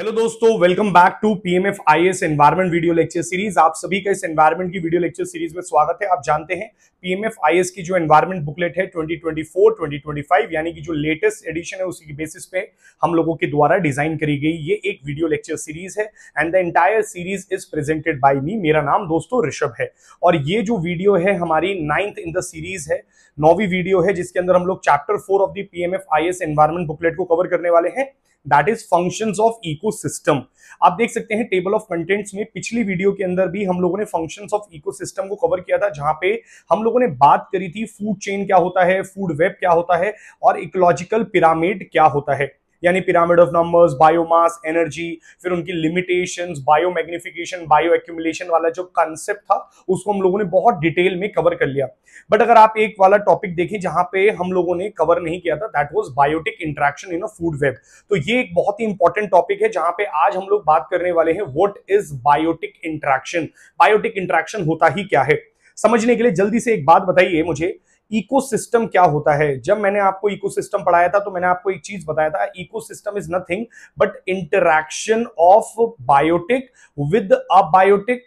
Hello दोस्तों welcome back to PMF IAS environment video lecture series आप सभी का इस एनवायरमेंट की वीडियो लेक्चर सीरीज में स्वागत है आप जानते हैं पीएमएफ आईएएस की जो एनवायरमेंट बुकलेट है 2024 2025 यानी कि जो लेटेस्ट एडिशन है उसी के बेसिस पे हम लोगों के द्वारा डिजाइन करी गई ये एक वीडियो लेक्चर सीरीज है and the entire series is presented by me मेरा नाम दोस्तों ऋषभ है और ये जो वीडियो है हमारी नाइन्थ इन द सीरीज है नौवीं वीडियो है जिसके अंदर हम लोग chapter four of the P M environment booklet को कवर करने वाले हैं that is function of system आप देख सकते हैं टेबल ऑफ कंटेंट्स में पिछली वीडियो के अंदर भी हम लोगों ने फंक्शंस ऑफ इकोसिस्टम को कवर किया था जहां पे हम लोगों ने बात करी थी फूड चेन क्या होता है फूड वेब क्या होता है और इकोलॉजिकल पिरामिड क्या होता है यानी pyramid of numbers biomass energy फिर उनकी लिमिटेशन मैग्निफिकेशन बायो एक्यूमुलेशन वाला जो कंसेप्ट था उसको हम लोगों ने बहुत डिटेल में कवर कर लिया बट अगर आप एक वाला टॉपिक देखें जहां पे हम लोगों ने कवर नहीं किया था that was biotic interaction in a food web तो ये एक बहुत ही इंपॉर्टेंट टॉपिक है जहां पे आज हम लोग बात करने वाले हैं what is biotic interaction biotic interaction होता ही क्या है समझने के लिए जल्दी से एक बात बताइए मुझे इकोसिस्टम क्या होता है जब मैंने आपको इकोसिस्टम पढ़ाया था तो मैंने आपको एक चीज बताया था ecosystem is nothing but interaction of biotic with abiotic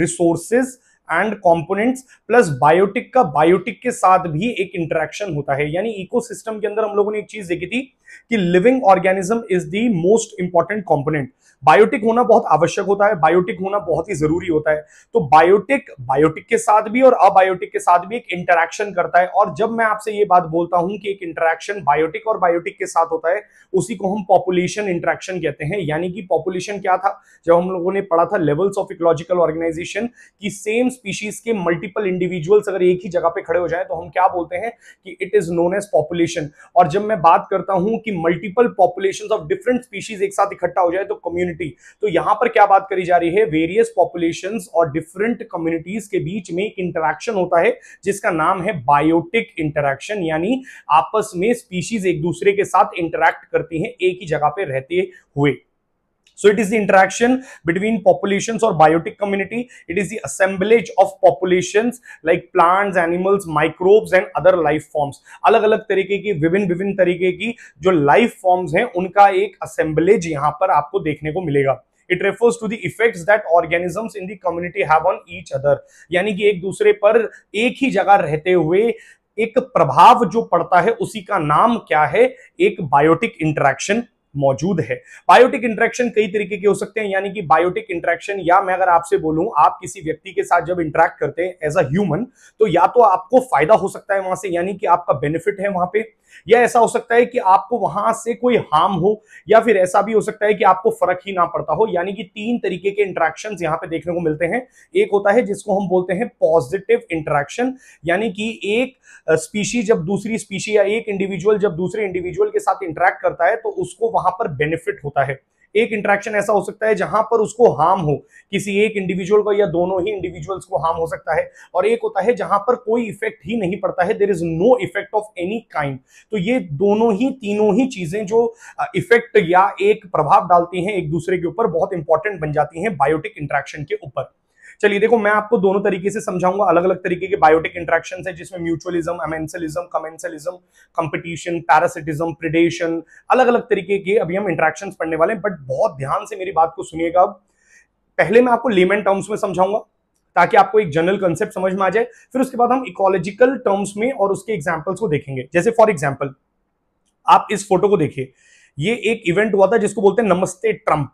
resources and components plus biotic का बायोटिक के साथ भी एक इंटरेक्शन होता है यानी इकोसिस्टम के अंदर हम लोगों ने एक चीज देखी थी कि living organism is the most important component biotic होना बहुत आवश्यक होता है बायोटिक होना बहुत ही जरूरी होता है तो बायोटिक बायोटिक के साथ भी और अबायोटिक के साथ भी एक इंटरेक्शन करता है और जब मैं आपसे ये बात बोलता हूं कि एक इंटरेक्शन बायोटिक और बायोटिक के साथ होता है उसी को हम पॉपुलेशन इंटरेक्शन कहते हैं यानी कि पॉपुलेशन क्या था जब हम लोगों ने पढ़ा था लेवल्स ऑफ इकोलॉजिकल ऑर्गेनाइजेशन की सेम स्पीशीज के मल्टीपल इंडिविजुअल्स अगर एक ही जगह पे खड़े हो जाए तो हम क्या बोलते हैं कि it is known as population और जब मैं बात करता हूं कि multiple population of different species एक साथ इकट्ठा हो जाए तो कम्युनिटी तो यहां पर क्या बात करी जा रही है वेरियस पॉपुलेशन और डिफरेंट कम्युनिटीज के बीच में एक इंटरेक्शन होता है जिसका नाम है बायोटिक इंटरेक्शन यानी आपस में स्पीशीज एक दूसरे के साथ इंटरेक्ट करती हैं एक ही जगह पे रहते हुए So it is the interaction between populations or biotic community. It is the assemblage of populations like plants, animals, microbes and other life forms. अलग अलग तरीके की विभिन्न विभिन्न तरीके की जो लाइफ फॉर्म्स हैं उनका एक असेंबलेज यहां पर आपको देखने को मिलेगा it refers to the effects that organisms in the community have on each other यानी कि एक दूसरे पर एक ही जगह रहते हुए एक प्रभाव जो पड़ता है उसी का नाम क्या है एक बायोटिक इंटरेक्शन मौजूद है बायोटिक इंट्रैक्शन कई तरीके के हो सकते हैं यानी कि बायोटिक इंट्रैक्शन या मैं अगर आपसे बोलूं आप किसी व्यक्ति के साथ जब इंट्रैक्ट करते हैं एज अ ह्यूमन तो या तो आपको फायदा हो सकता है वहां से यानी कि आपका बेनिफिट है वहां पे या ऐसा हो सकता है कि आपको वहां से कोई हार्म हो या फिर ऐसा भी हो सकता है कि आपको फर्क ही ना पड़ता हो यानी कि तीन तरीके के इंट्रैक्शन यहां पर देखने को मिलते हैं एक होता है जिसको हम बोलते हैं पॉजिटिव इंट्रैक्शन यानी कि एक स्पीशी जब दूसरी स्पीशी या एक इंडिविजुअल जब दूसरे इंडिविजुअल के साथ इंट्रैक्ट करता है तो उसको वहां पर बेनिफिट होता है एक इंट्रैक्शन ऐसा हो सकता है जहां पर उसको हार्म हो किसी एक इंडिविजुअल का या दोनों ही इंडिविजुअल्स को हार्म हो सकता है और एक होता है जहां पर कोई इफेक्ट ही नहीं पड़ता है there is no effect of any kind तो ये दोनों ही तीनों ही चीजें जो इफेक्ट या एक प्रभाव डालती हैं एक दूसरे के ऊपर बहुत इंपॉर्टेंट बन जाती हैं बायोटिक इंट्रैक्शन के ऊपर चलिए देखो मैं आपको दोनों तरीके से समझाऊंगा अलग अलग तरीके के बायोटिक इंट्रेक्शन है जिसमें mutualism amensalism commensalism competition parasitism predation अलग अलग तरीके के अभी हम इंट्रेक्शन पढ़ने वाले हैं बट बहुत ध्यान से मेरी बात को सुनिएगा अब पहले मैं आपको लेमन टर्म्स में समझाऊंगा ताकि आपको एक जनरल कंसेप्ट समझ में आ जाए फिर उसके बाद हम इकोलॉजिकल टर्म्स में और उसके एग्जाम्पल्स को देखेंगे जैसे फॉर एग्जाम्पल आप इस फोटो को देखिए ये एक इवेंट हुआ था जिसको बोलते हैं नमस्ते ट्रंप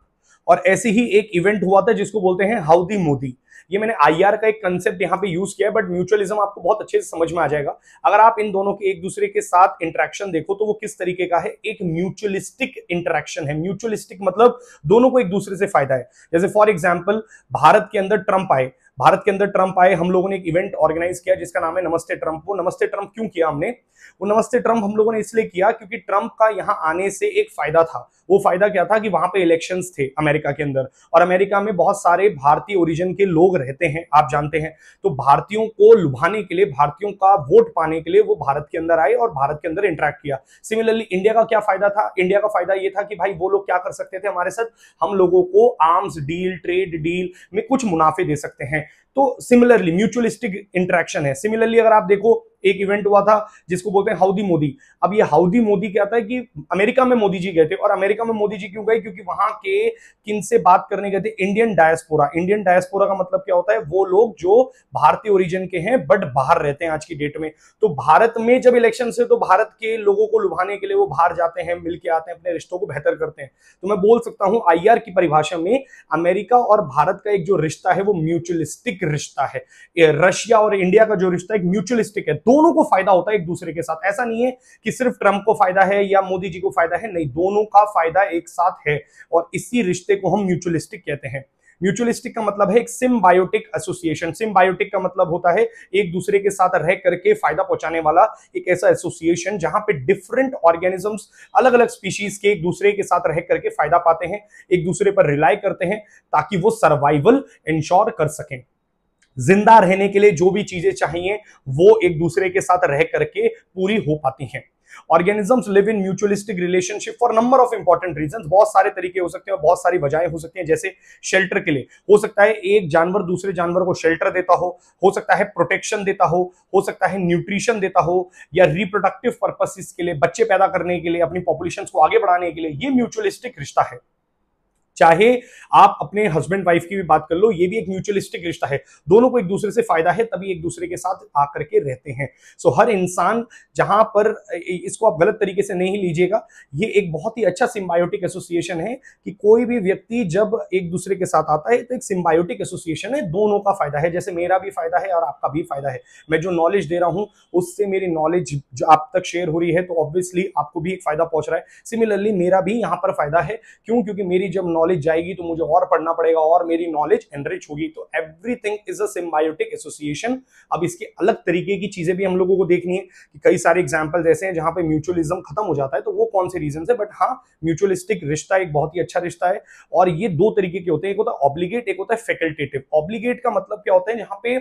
और ऐसे ही एक इवेंट हुआ था जिसको बोलते हैं हाउदी मोदी ये मैंने आई का एक कंसेप्ट यहाँ पे यूज किया है बट म्यूचुअलिज्म आपको बहुत अच्छे से समझ में आ जाएगा अगर आप इन दोनों के एक दूसरे के साथ इंटरेक्शन देखो तो वो किस तरीके का है एक म्यूचुअलिस्टिक इंटरेक्शन है म्यूचुअलिस्टिक मतलब दोनों को एक दूसरे से फायदा है जैसे फॉर एग्जाम्पल भारत के अंदर ट्रंप आए भारत के अंदर ट्रंप आए हम लोगों ने एक इवेंट ऑर्गेनाइज किया जिसका नाम है नमस्ते ट्रंप वो नमस्ते ट्रंप क्यों किया हमने वो नमस्ते ट्रंप हम लोगों ने इसलिए किया क्योंकि ट्रंप का यहाँ आने से एक फायदा था वो फायदा क्या था कि वहां पे इलेक्शन थे अमेरिका के अंदर और अमेरिका में बहुत सारे भारतीय ओरिजिन के लोग रहते हैं आप जानते हैं तो भारतीयों को लुभाने के लिए भारतीयों का वोट पाने के लिए वो भारत के अंदर आए और भारत के अंदर इंटरेक्ट किया सिमिलरली इंडिया का क्या फायदा था इंडिया का फायदा ये था कि भाई वो लोग क्या कर सकते थे हमारे साथ हम लोगों को आर्म्स डील ट्रेड डील में कुछ मुनाफे दे सकते हैं तो सिमिलरली म्यूचुअलिस्टिक इंट्रैक्शन है सिमिलरली अगर आप देखो एक इवेंट हुआ था जिसको बोलते हैं हाउदी मोदी अब ये हाउदी मोदी क्या था कि अमेरिका में मोदी जी गए थे और अमेरिका में मोदी जी क्यों गए क्योंकि वहां के किन से बात करने गए थे इंडियन डायस्पोरा इंडियन डायस्पोरा का मतलब क्या होता है वो लोग जो भारतीय ओरिजिन के हैं बट बाहर रहते हैं आज की डेट में तो भारत में जब इलेक्शन है तो भारत के लोगों को लुभाने के लिए वो बाहर जाते हैं मिल के आते हैं अपने रिश्तों को बेहतर करते हैं तो मैं बोल सकता हूं आई की परिभाषा में अमेरिका और भारत का एक जो रिश्ता है वो म्यूचुअलिस्टिक रिश्ता है रशिया और इंडिया का जो रिश्ता है म्यूचुअलिस्टिक है दोनों को फायदा होता है एक दूसरे के साथ ऐसा नहीं है कि सिर्फ ट्रंप को फायदा है या मोदी जी को फायदा है नहीं दोनों का फायदा एक साथ है और इसी रिश्ते को हम म्यूचुअलिस्टिक कहते हैं म्यूचुअलिस्टिक का मतलब है एक सिम्बायोटिक एसोसिएशन सिम्बायोटिक का मतलब होता है एक दूसरे के साथ रह करके फायदा पहुंचाने वाला एक ऐसा एसोसिएशन जहां पे डिफरेंट ऑर्गेनिजम्स अलग अलग स्पीशीज के एक दूसरे के साथ रह करके फायदा पाते हैं एक दूसरे पर रिलाई करते हैं ताकि वो सर्वाइवल इंश्योर कर सकें जिंदा रहने के लिए जो भी चीजें चाहिए वो एक दूसरे के साथ रह करके पूरी हो पाती हैं organisms live in mutualistic relationship for number of important reason बहुत सारे तरीके हो सकते हैं बहुत सारी वजह हो सकती हैं जैसे शेल्टर के लिए हो सकता है एक जानवर दूसरे जानवर को शेल्टर देता हो हो सकता है प्रोटेक्शन देता हो हो सकता है न्यूट्रिशन देता हो या रिप्रोडक्टिव पर्पसेस के लिए बच्चे पैदा करने के लिए अपनी पॉपुलेशन को आगे बढ़ाने के लिए ये म्यूचुअलिस्टिक रिश्ता है चाहे आप अपने हस्बैंड वाइफ की भी बात कर लो ये भी एक म्यूचुअलिस्टिक रिश्ता है दोनों को एक दूसरे से फायदा है तभी एक दूसरे के साथ आकर के रहते हैं सो हर इंसान जहां पर इसको आप गलत तरीके से नहीं लीजिएगा ये एक बहुत ही अच्छा सिम्बायोटिक एसोसिएशन है कि कोई भी व्यक्ति जब एक दूसरे के साथ आता है तो एक सिम्बायोटिक एसोसिएशन है दोनों का फायदा है जैसे मेरा भी फायदा है और आपका भी फायदा है मैं जो नॉलेज दे रहा हूं उससे मेरी नॉलेज जो आप तक शेयर हो रही है तो ऑब्वियसली आपको भी एक फायदा पहुंच रहा है सिमिलरली मेरा भी यहां पर फायदा है क्यों क्योंकि मेरी जब नॉलेज नॉलेज जाएगी तो मुझे और पढ़ना पड़ेगा और मेरी नॉलेज एनरिच होगी तो everything is a symbiotic association अब इसके अलग तरीके की चीजें भी हम लोगों को देखनी है कि कई सारे एग्जाम्पल ऐसे हैं जहां पे म्यूचुअलिज्म खत्म हो जाता है तो वो कौन से रीजन है बट हाँ म्यूचुअलिस्टिक रिश्ता एक बहुत ही अच्छा रिश्ता है और ये दो तरीके के होते हैं एक होता है ऑब्लीगेट एक होता है फैकल्टेटिव ऑब्लीगेट का मतलब क्या होता है यहाँ पे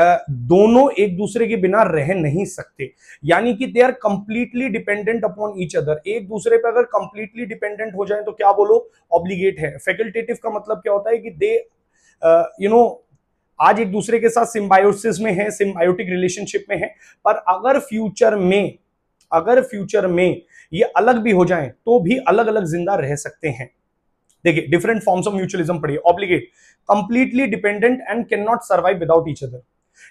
दोनों एक दूसरे के बिना रह नहीं सकते यानी कि they are completely dependent upon each other एक दूसरे पे अगर कंप्लीटली डिपेंडेंट हो जाए तो क्या बोलो ऑब्लीगेट है फैकल्टेटिव का मतलब क्या होता है कि दे यू नो आज एक दूसरे के साथ सिम्बायोसिस में है सिम्बायोटिक रिलेशनशिप में है पर अगर फ्यूचर में अगर फ्यूचर में ये अलग भी हो जाए तो भी अलग अलग जिंदा रह सकते हैं देखिए डिफरेंट फॉर्म्स ऑफ म्यूचुअलिज्म पढ़िए obligate completely dependent and can not survive without each other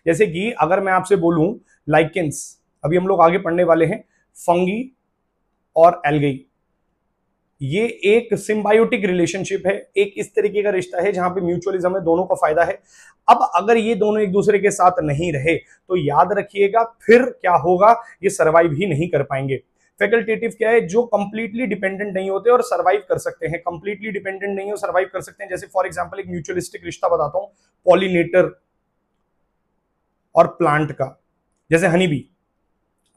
जैसे कि अगर मैं आपसे बोलू लाइकेंस अभी हम लोग आगे पढ़ने वाले हैं फंगी और एलगई ये एक सिम्बायोटिक रिलेशनशिप है एक इस तरीके का रिश्ता है जहां पे म्यूचुअलिज्म है दोनों का फायदा है अब अगर ये दोनों एक दूसरे के साथ नहीं रहे तो याद रखिएगा फिर क्या होगा ये सर्वाइव ही नहीं कर पाएंगे फैकल्टेटिव क्या है जो कंप्लीटली डिपेंडेंट नहीं होते और सर्वाइव कर सकते हैं कंप्लीटली डिपेंडेंट नहीं हो सर्वाइव कर सकते हैं जैसे फॉर एग्जाम्पल एक म्यूचुअलिस्टिक रिश्ता बताता हूँ पॉलिनेटर और प्लांट का जैसे हनी बी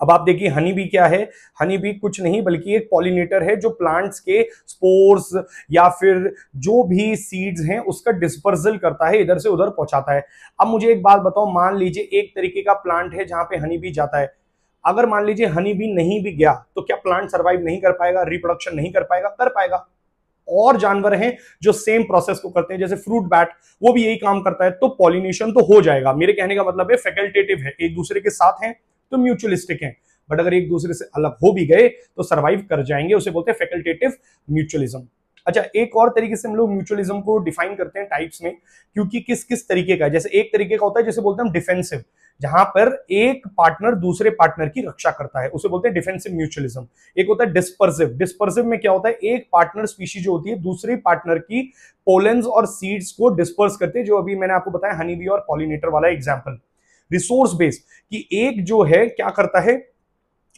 अब आप देखिए हनी बी क्या है हनी बी कुछ नहीं बल्कि एक पॉलिनेटर है जो प्लांट्स के स्पोर्स या फिर जो भी सीड्स हैं उसका डिस्पर्जल करता है इधर से उधर पहुंचाता है अब मुझे एक बात बताओ मान लीजिए एक तरीके का प्लांट है जहां पे हनी बी जाता है अगर मान लीजिए हनी बी नहीं भी गया तो क्या प्लांट सर्वाइव नहीं कर पाएगा रिप्रोडक्शन नहीं कर पाएगा कर पाएगा और जानवर हैं जो सेम प्रोसेस को करते हैं जैसे फ्रूट बैट वो भी यही काम करता है तो पॉलिनेशन तो हो जाएगा मेरे कहने का मतलब है फैकल्टेटिव है एक दूसरे के साथ हैं तो म्यूचुअलिस्टिक हैं बट अगर एक दूसरे से अलग हो भी गए तो सर्वाइव कर जाएंगे उसे बोलते हैं फैकल्टेटिव म्यूचुअलिज्म अच्छा एक और तरीके से हम लोग म्यूचुअलिज्म को डिफाइन करते हैं टाइप्स में क्योंकि किस किस तरीके का जैसे एक तरीके का होता है जैसे बोलते हैं हम डिफेंसिव जहां पर एक पार्टनर दूसरे पार्टनर की रक्षा करता है उसे बोलते हैं डिफेंसिव म्यूचुअलिज्म एक होता है डिस्पर्सिव डिस्पर्सिव में क्या होता है एक पार्टनर स्पीशीज जो होती है दूसरे पार्टनर की पोलेंस और सीड्स को डिस्पर्स करते हैं जो अभी मैंने आपको बताया हनीबी और पॉलिनेटर वाला एग्जाम्पल रिसोर्स बेस्ड कि एक जो है क्या करता है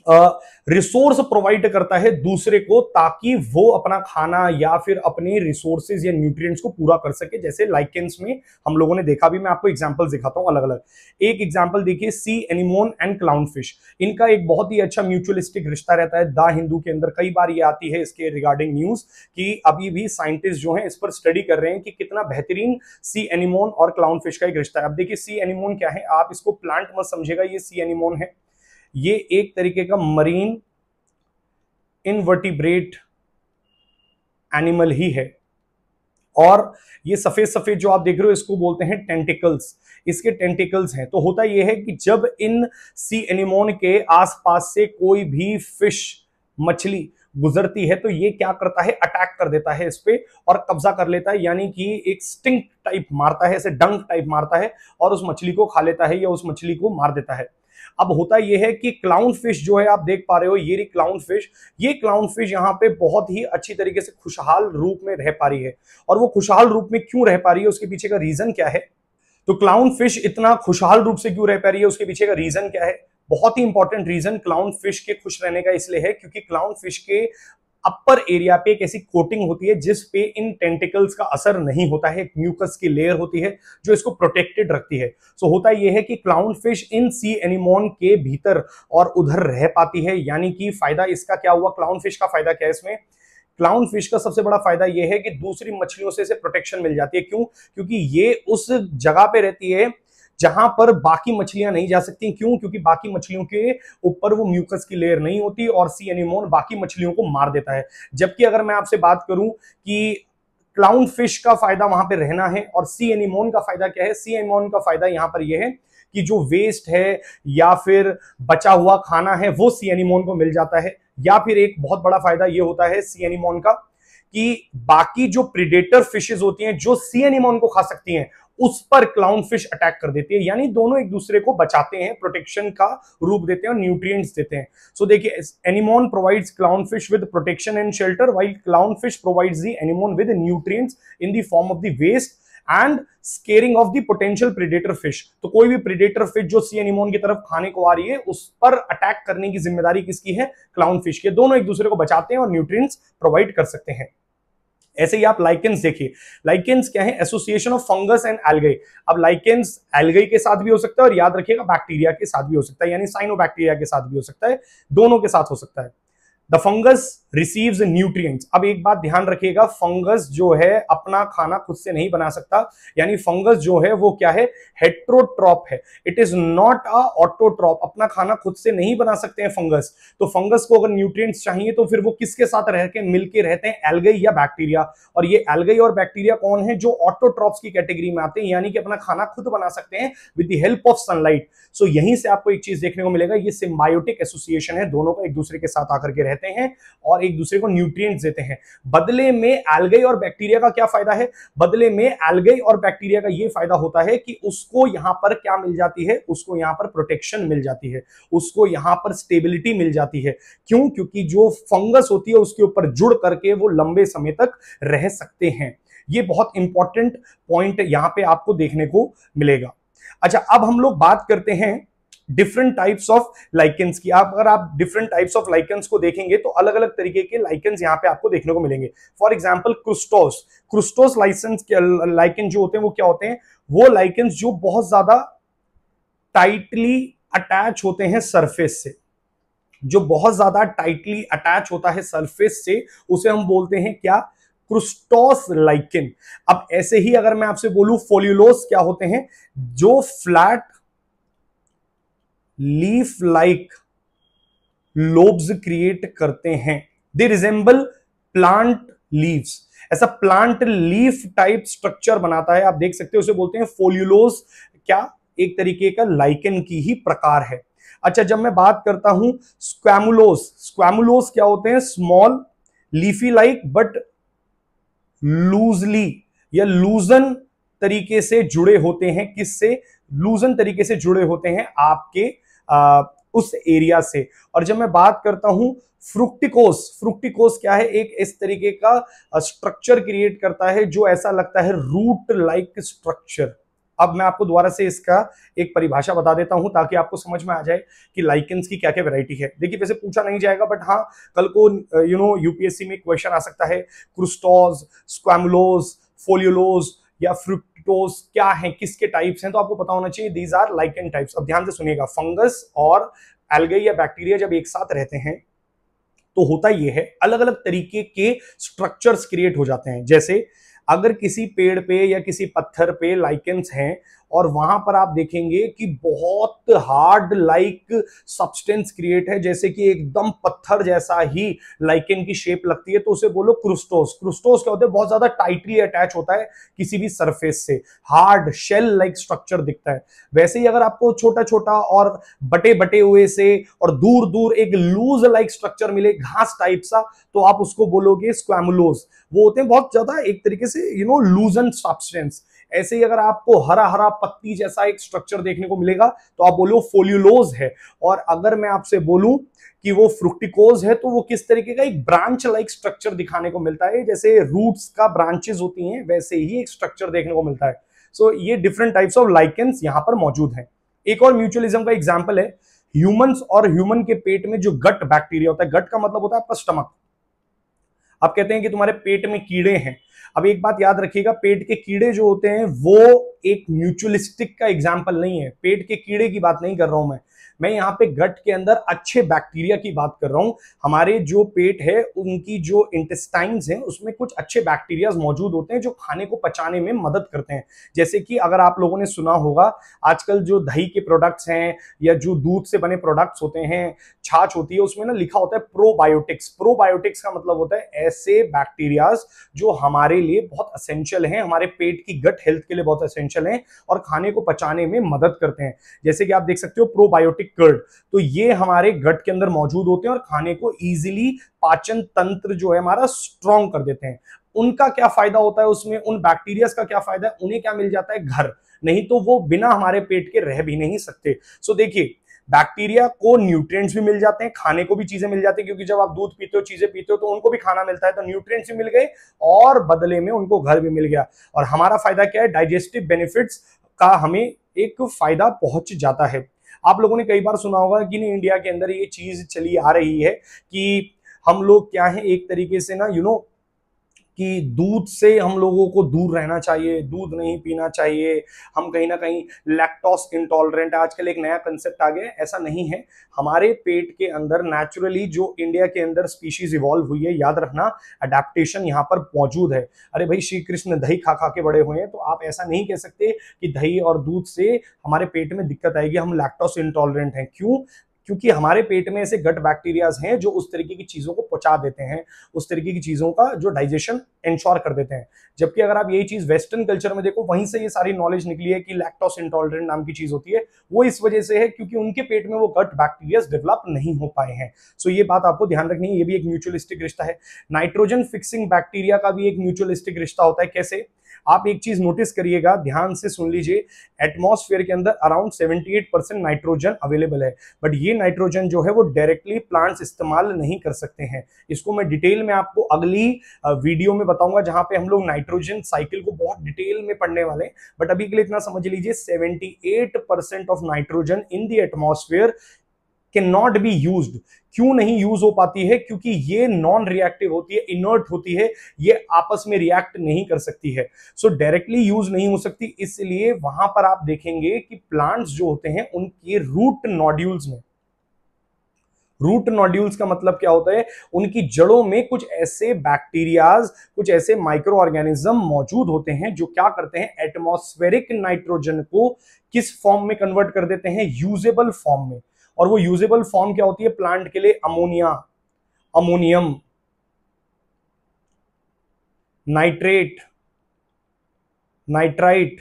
रिसोर्स प्रोवाइड करता है दूसरे को ताकि वो अपना खाना या फिर अपने रिसोर्सेज या न्यूट्रिएंट्स को पूरा कर सके जैसे लाइकेंस में हम लोगों ने देखा भी मैं आपको एग्जांपल्स दिखाता हूं अलग अलग एक एग्जांपल देखिए sea anemone and clown fish इनका एक बहुत ही अच्छा म्यूचुअलिस्टिक रिश्ता रहता है द हिंदू के अंदर कई बार ये आती है इसके रिगार्डिंग न्यूज कि अभी भी साइंटिस्ट जो है इस पर स्टडी कर रहे हैं कि कितना बेहतरीन सी एनिमोन और क्लाउन फिश का एक रिश्ता है अब देखिए सी एनिमोन क्या है आप इसको प्लांट मत समझेगा ये सी एनिमोन है ये एक तरीके का मरीन इनवर्टिब्रेट एनिमल ही है और ये सफ़ेद सफ़ेद जो आप देख रहे हो इसको बोलते हैं टेंटिकल्स इसके टेंटिकल्स हैं तो होता यह है कि जब इन सी एनिमोन के आसपास से कोई भी फिश मछली गुजरती है तो ये क्या करता है अटैक कर देता है इस पर और कब्जा कर लेता है यानी कि एक स्टिंक टाइप मारता है ऐसे डंक टाइप मारता है और उस मछली को खा लेता है या उस मछली को मार देता है अब होता यह है कि क्लाउन फिश जो है आप देख पा रहे हो ये क्लाउन फिश ये क्लाउन फिश यहाँ पे बहुत ही अच्छी तरीके से खुशहाल रूप में रह पा रही है और वो खुशहाल रूप में क्यों रह पा रही है उसके पीछे का रीजन क्या है तो क्लाउन फिश इतना खुशहाल रूप से क्यों रह पा रही है उसके पीछे का रीजन क्या है बहुत ही इंपॉर्टेंट रीजन क्लाउन फिश के खुश रहने का इसलिए है क्योंकि क्लाउन फिश के अपर एरिया पे एक ऐसी कोटिंग होती है जिस पे इन टेंटिकल्स का असर नहीं होता है म्यूकस की लेयर होती है जो इसको प्रोटेक्टेड रखती है सो so, होता यह है कि क्लाउन फिश इन सी एनिमोन के भीतर और उधर रह पाती है यानी कि फायदा इसका क्या हुआ क्लाउन फिश का फायदा क्या है इसमें क्लाउन फिश का सबसे बड़ा फायदा यह है कि दूसरी मछलियों से इसे प्रोटेक्शन मिल जाती है क्यों क्योंकि ये उस जगह पे रहती है जहां पर बाकी मछलियां नहीं जा सकती क्यों क्योंकि बाकी मछलियों के ऊपर वो म्यूकस की लेयर नहीं होती और सी एनिमोन बाकी मछलियों को मार देता है जबकि अगर मैं आपसे बात करूं कि क्लाउन फिश का फायदा वहां पे रहना है और सी एनिमोन का फायदा क्या है सी एनिमोन का फायदा यहां पर यह है कि जो वेस्ट है या फिर बचा हुआ खाना है वो सी एनिमोन को मिल जाता है या फिर एक बहुत बड़ा फायदा ये होता है सी एनिमोन का कि बाकी जो प्रिडेटर फिशेज होती हैं जो सी एनिमोन को खा सकती हैं उस पर क्लाउन फिश अटैक कर देती है यानी दोनों एक दूसरे को बचाते हैं प्रोटेक्शन का रूप देते हैं और न्यूट्रिएंट्स देते हैं सो so, देखिए anemone provides clown fish with protection and shelter while clown fish provides the anemone with nutrients in the form of the waste and scaring of the potential predator fish तो कोई भी predator fish जो सी anemone की तरफ खाने को आ रही है उस पर अटैक करने की जिम्मेदारी किसकी है क्लाउन फिश की दोनों एक दूसरे को बचाते हैं और न्यूट्रिएंट्स प्रोवाइड कर सकते हैं ऐसे ही आप लाइकेंस देखिए लाइकेंस क्या है association of fungus and algae अब लाइकेंस एलगे के साथ भी हो सकता है और याद रखिएगा बैक्टीरिया के साथ भी हो सकता है यानी साइनो के साथ भी हो सकता है दोनों के साथ हो सकता है द फंगस रिसीव्स न्यूट्रिएंट्स अब एक बात ध्यान रखिएगा फंगस जो है अपना खाना खुद से नहीं बना सकता यानी फंगस जो है वो क्या है हेट्रोट्रॉप है it is not a autotroph अपना खाना खुद से नहीं बना सकते हैं फंगस तो फंगस को अगर न्यूट्रिएंट्स चाहिए तो फिर वो किसके साथ रह के मिल रहते हैं एलगई या बैक्टीरिया और ये एल्गई और बैक्टीरिया कौन है जो ऑटोट्रॉप्स की कैटेगरी में आते हैं यानी कि अपना खाना खुद बना सकते हैं with the help of sunlight so यहीं से आपको एक चीज देखने को मिलेगा ये सिम्बायोटिक एसोसिएशन है दोनों का एक दूसरे के साथ आकर के रहते रहते हैं और एक दूसरे को न्यूट्रिएंट्स देते हैं बदले में एल्गई और बैक्टीरिया का क्या फायदा है बदले में एल्गई और बैक्टीरिया का यह फायदा होता है कि उसको यहां पर क्या मिल जाती है उसको यहां पर प्रोटेक्शन मिल जाती है उसको यहां पर स्टेबिलिटी मिल जाती है क्यों क्योंकि जो फंगस होती है उसके ऊपर जुड़ करके वो लंबे समय तक रह सकते हैं ये बहुत इंपॉर्टेंट पॉइंट यहां पे आपको देखने को मिलेगा अच्छा अब हम लोग बात करते हैं डिफरेंट टाइप्स ऑफ लाइकेंस की आप अगर आप डिफरेंट टाइप्स ऑफ लाइकेंस को देखेंगे तो अलग अलग तरीके के लाइकेंस यहाँ पे आपको देखने को मिलेंगे for example crustose crustose license lichens जो होते हैं वो क्या होते हैं वो लाइकेंस जो बहुत ज्यादा टाइटली अटैच होते हैं सरफेस से जो बहुत ज्यादा टाइटली अटैच होता है सरफेस से उसे हम बोलते हैं क्या क्रुस्टोस लाइकिन अब ऐसे ही अगर मैं आपसे बोलूं फोल्यूलोस क्या होते हैं जो flat leaf like lobes create करते हैं दे रिजेंबल प्लांट लीव्स ऐसा प्लांट लीफ टाइप स्ट्रक्चर बनाता है आप देख सकते हो उसे बोलते हैं फोल्यूलोस क्या एक तरीके का लाइकन की ही प्रकार है अच्छा जब मैं बात करता हूं स्क्वामुलोस स्क्वामुलोस क्या होते हैं small leafy like but loosely या लूजन तरीके से जुड़े होते हैं किससे लूजन तरीके से जुड़े होते हैं आपके उस एरिया से और जब मैं बात करता हूं फ्रुक्टिकोस फ्रुक्टिकोस क्या है एक इस तरीके का स्ट्रक्चर क्रिएट करता है जो ऐसा लगता है रूट लाइक स्ट्रक्चर अब मैं आपको दोबारा से इसका एक परिभाषा बता देता हूं ताकि आपको समझ में आ जाए कि लाइकेंस की क्या क्या वैरायटी है देखिए वैसे पूछा नहीं जाएगा बट हाँ कल को यू नो यूपीएससी में क्वेश्चन आ सकता है क्रुस्टोज स्क्वामलोज फोलियोलोज या फ्रुक्ट टिप्टोज क्या है किसके टाइप्स हैं तो आपको पता होना चाहिए दीज आर लाइकन टाइप्स अब ध्यान से सुनिएगा फंगस और एल्गे या बैक्टीरिया जब एक साथ रहते हैं तो होता यह है अलग अलग तरीके के स्ट्रक्चर्स क्रिएट हो जाते हैं जैसे अगर किसी पेड़ पे या किसी पत्थर पे लाइकेंस हैं और वहां पर आप देखेंगे कि बहुत हार्ड लाइक सब्सटेंस क्रिएट है जैसे कि एकदम पत्थर जैसा ही लाइकेन की शेप लगती है तो उसे बोलो क्रुस्टोस क्रुस्टोस क्या होते हैं बहुत ज्यादा टाइटली अटैच होता है किसी भी सरफेस से हार्ड शेल लाइक स्ट्रक्चर दिखता है वैसे ही अगर आपको छोटा छोटा और बटे बटे हुए से और दूर दूर एक लूज लाइक स्ट्रक्चर मिले घास टाइप सा तो आप उसको बोलोगे स्क्वामुलोज वो होते हैं बहुत ज्यादा एक तरीके से यू नो लूजन सब्सटेंस ऐसे ही अगर आपको हरा हरा पत्ती जैसा एक स्ट्रक्चर देखने को मिलेगा तो आप बोलो फोलियोलोज है और अगर मैं आपसे बोलू कि वो फ्रुक्टिकोज है तो वो किस तरीके का एक ब्रांच लाइक स्ट्रक्चर दिखाने को मिलता है जैसे रूट्स का ब्रांचेस होती हैं वैसे ही एक स्ट्रक्चर देखने को मिलता है सो so, ये डिफरेंट टाइप्स ऑफ लाइकेंस यहां पर मौजूद हैं एक और म्यूचुअलिज्म का एग्जाम्पल है ह्यूमंस और ह्यूमन के पेट में जो गट बैक्टीरिया होता है गट का मतलब होता है आपका स्टमक आप कहते हैं कि तुम्हारे पेट में कीड़े हैं अब एक बात याद रखिएगा पेट के कीड़े जो होते हैं वो एक म्यूचुअलिस्टिक का एग्जाम्पल नहीं है पेट के कीड़े की बात नहीं कर रहा हूं मैं मैं यहाँ पे गट के अंदर अच्छे बैक्टीरिया की बात कर रहा हूँ हमारे जो पेट है उनकी जो इंटेस्टाइन हैं उसमें कुछ अच्छे बैक्टीरिया मौजूद होते हैं जो खाने को पचाने में मदद करते हैं जैसे कि अगर आप लोगों ने सुना होगा आजकल जो दही के प्रोडक्ट्स हैं या जो दूध से बने प्रोडक्ट्स होते हैं छाछ होती है उसमें ना लिखा होता है प्रोबायोटिक्स प्रोबायोटिक्स का मतलब होता है ऐसे बैक्टीरियाज जो हमारे लिए बहुत असेंशियल हैं हमारे पेट की गट हेल्थ के लिए बहुत असेंशियल हैं और खाने को पचाने में मदद करते हैं जैसे कि आप देख सकते हो प्रोबायोटिक सिट्रिक कर्ड तो ये हमारे गट के अंदर मौजूद होते हैं और खाने को इजिली पाचन तंत्र जो है हमारा स्ट्रॉन्ग कर देते हैं उनका क्या फायदा होता है उसमें उन बैक्टीरिया का क्या फायदा है उन्हें क्या मिल जाता है घर नहीं तो वो बिना हमारे पेट के रह भी नहीं सकते सो देखिए बैक्टीरिया को न्यूट्रिएंट्स भी मिल जाते हैं खाने को भी चीजें मिल जाती है क्योंकि जब आप दूध पीते हो चीजें पीते हो तो उनको भी खाना मिलता है तो न्यूट्रिएंट्स भी मिल गए और बदले में उनको घर भी मिल गया और हमारा फायदा क्या है डाइजेस्टिव बेनिफिट्स का हमें एक फायदा पहुंच जाता है आप लोगों ने कई बार सुना होगा कि नहीं इंडिया के अंदर ये चीज चली आ रही है कि हम लोग क्या है एक तरीके से ना यू you नो know, कि दूध से हम लोगों को दूर रहना चाहिए दूध नहीं पीना चाहिए हम कहीं ना कहीं लैक्टोस इंटॉलरेंट आजकल एक नया कंसेप्ट आ गया ऐसा नहीं है हमारे पेट के अंदर नेचुरली जो इंडिया के अंदर स्पीशीज इवॉल्व हुई है याद रखना अडेप्टेशन यहाँ पर मौजूद है अरे भाई श्री कृष्ण दही खा खा के बड़े हुए हैं तो आप ऐसा नहीं कह सकते कि दही और दूध से हमारे पेट में दिक्कत आएगी हम लैक्टोस इंटॉलरेंट हैं क्यों क्योंकि हमारे पेट में ऐसे गट बैक्टीरियाज हैं जो उस तरीके की चीज़ों को पहुंचा देते हैं उस तरीके की चीज़ों का जो डाइजेशन इंश्योर कर देते हैं जबकि अगर आप यही चीज़ वेस्टर्न कल्चर में देखो वहीं से ये सारी नॉलेज निकली है कि लैक्टोस इंटॉलरेंट नाम की चीज़ होती है वो इस वजह से है क्योंकि उनके पेट में वो गट बैक्टीरियाज डेवलप नहीं हो पाए हैं सो ये बात आपको ध्यान रखनी है ये भी एक म्यूचुअलिस्टिक रिश्ता है नाइट्रोजन फिक्सिंग बैक्टीरिया का भी एक म्यूचुअलिस्टिक रिश्ता होता है कैसे आप एक चीज नोटिस करिएगा ध्यान से सुन लीजिए एटमॉस्फेयर के अंदर अराउंड 78 परसेंट नाइट्रोजन अवेलेबल है बट ये नाइट्रोजन जो है वो डायरेक्टली प्लांट्स इस्तेमाल नहीं कर सकते हैं इसको मैं डिटेल में आपको अगली वीडियो में बताऊंगा जहां पे हम लोग नाइट्रोजन साइकिल को बहुत डिटेल में पढ़ने वाले हैं बट अभी के लिए इतना समझ लीजिए seventy of nitrogen in the atmosphere can not be use क्यों नहीं यूज हो पाती है क्योंकि ये नॉन रिएक्टिव होती है इनर्ट होती है ये आपस में रिएक्ट नहीं कर सकती है सो डायरेक्टली यूज नहीं हो सकती इसलिए वहां पर आप देखेंगे कि प्लांट्स जो होते हैं उनके रूट नॉड्यूल्स में रूट नॉड्यूल्स का मतलब क्या होता है उनकी जड़ों में कुछ ऐसे बैक्टीरियाज कुछ ऐसे माइक्रो ऑर्गेनिज्म मौजूद होते हैं जो क्या करते हैं एटमोस्फेरिक नाइट्रोजन को किस फॉर्म में कन्वर्ट कर देते हैं यूजेबल फॉर्म में और वो यूजेबल फॉर्म क्या होती है प्लांट के लिए अमोनिया अमोनियम नाइट्रेट नाइट्राइट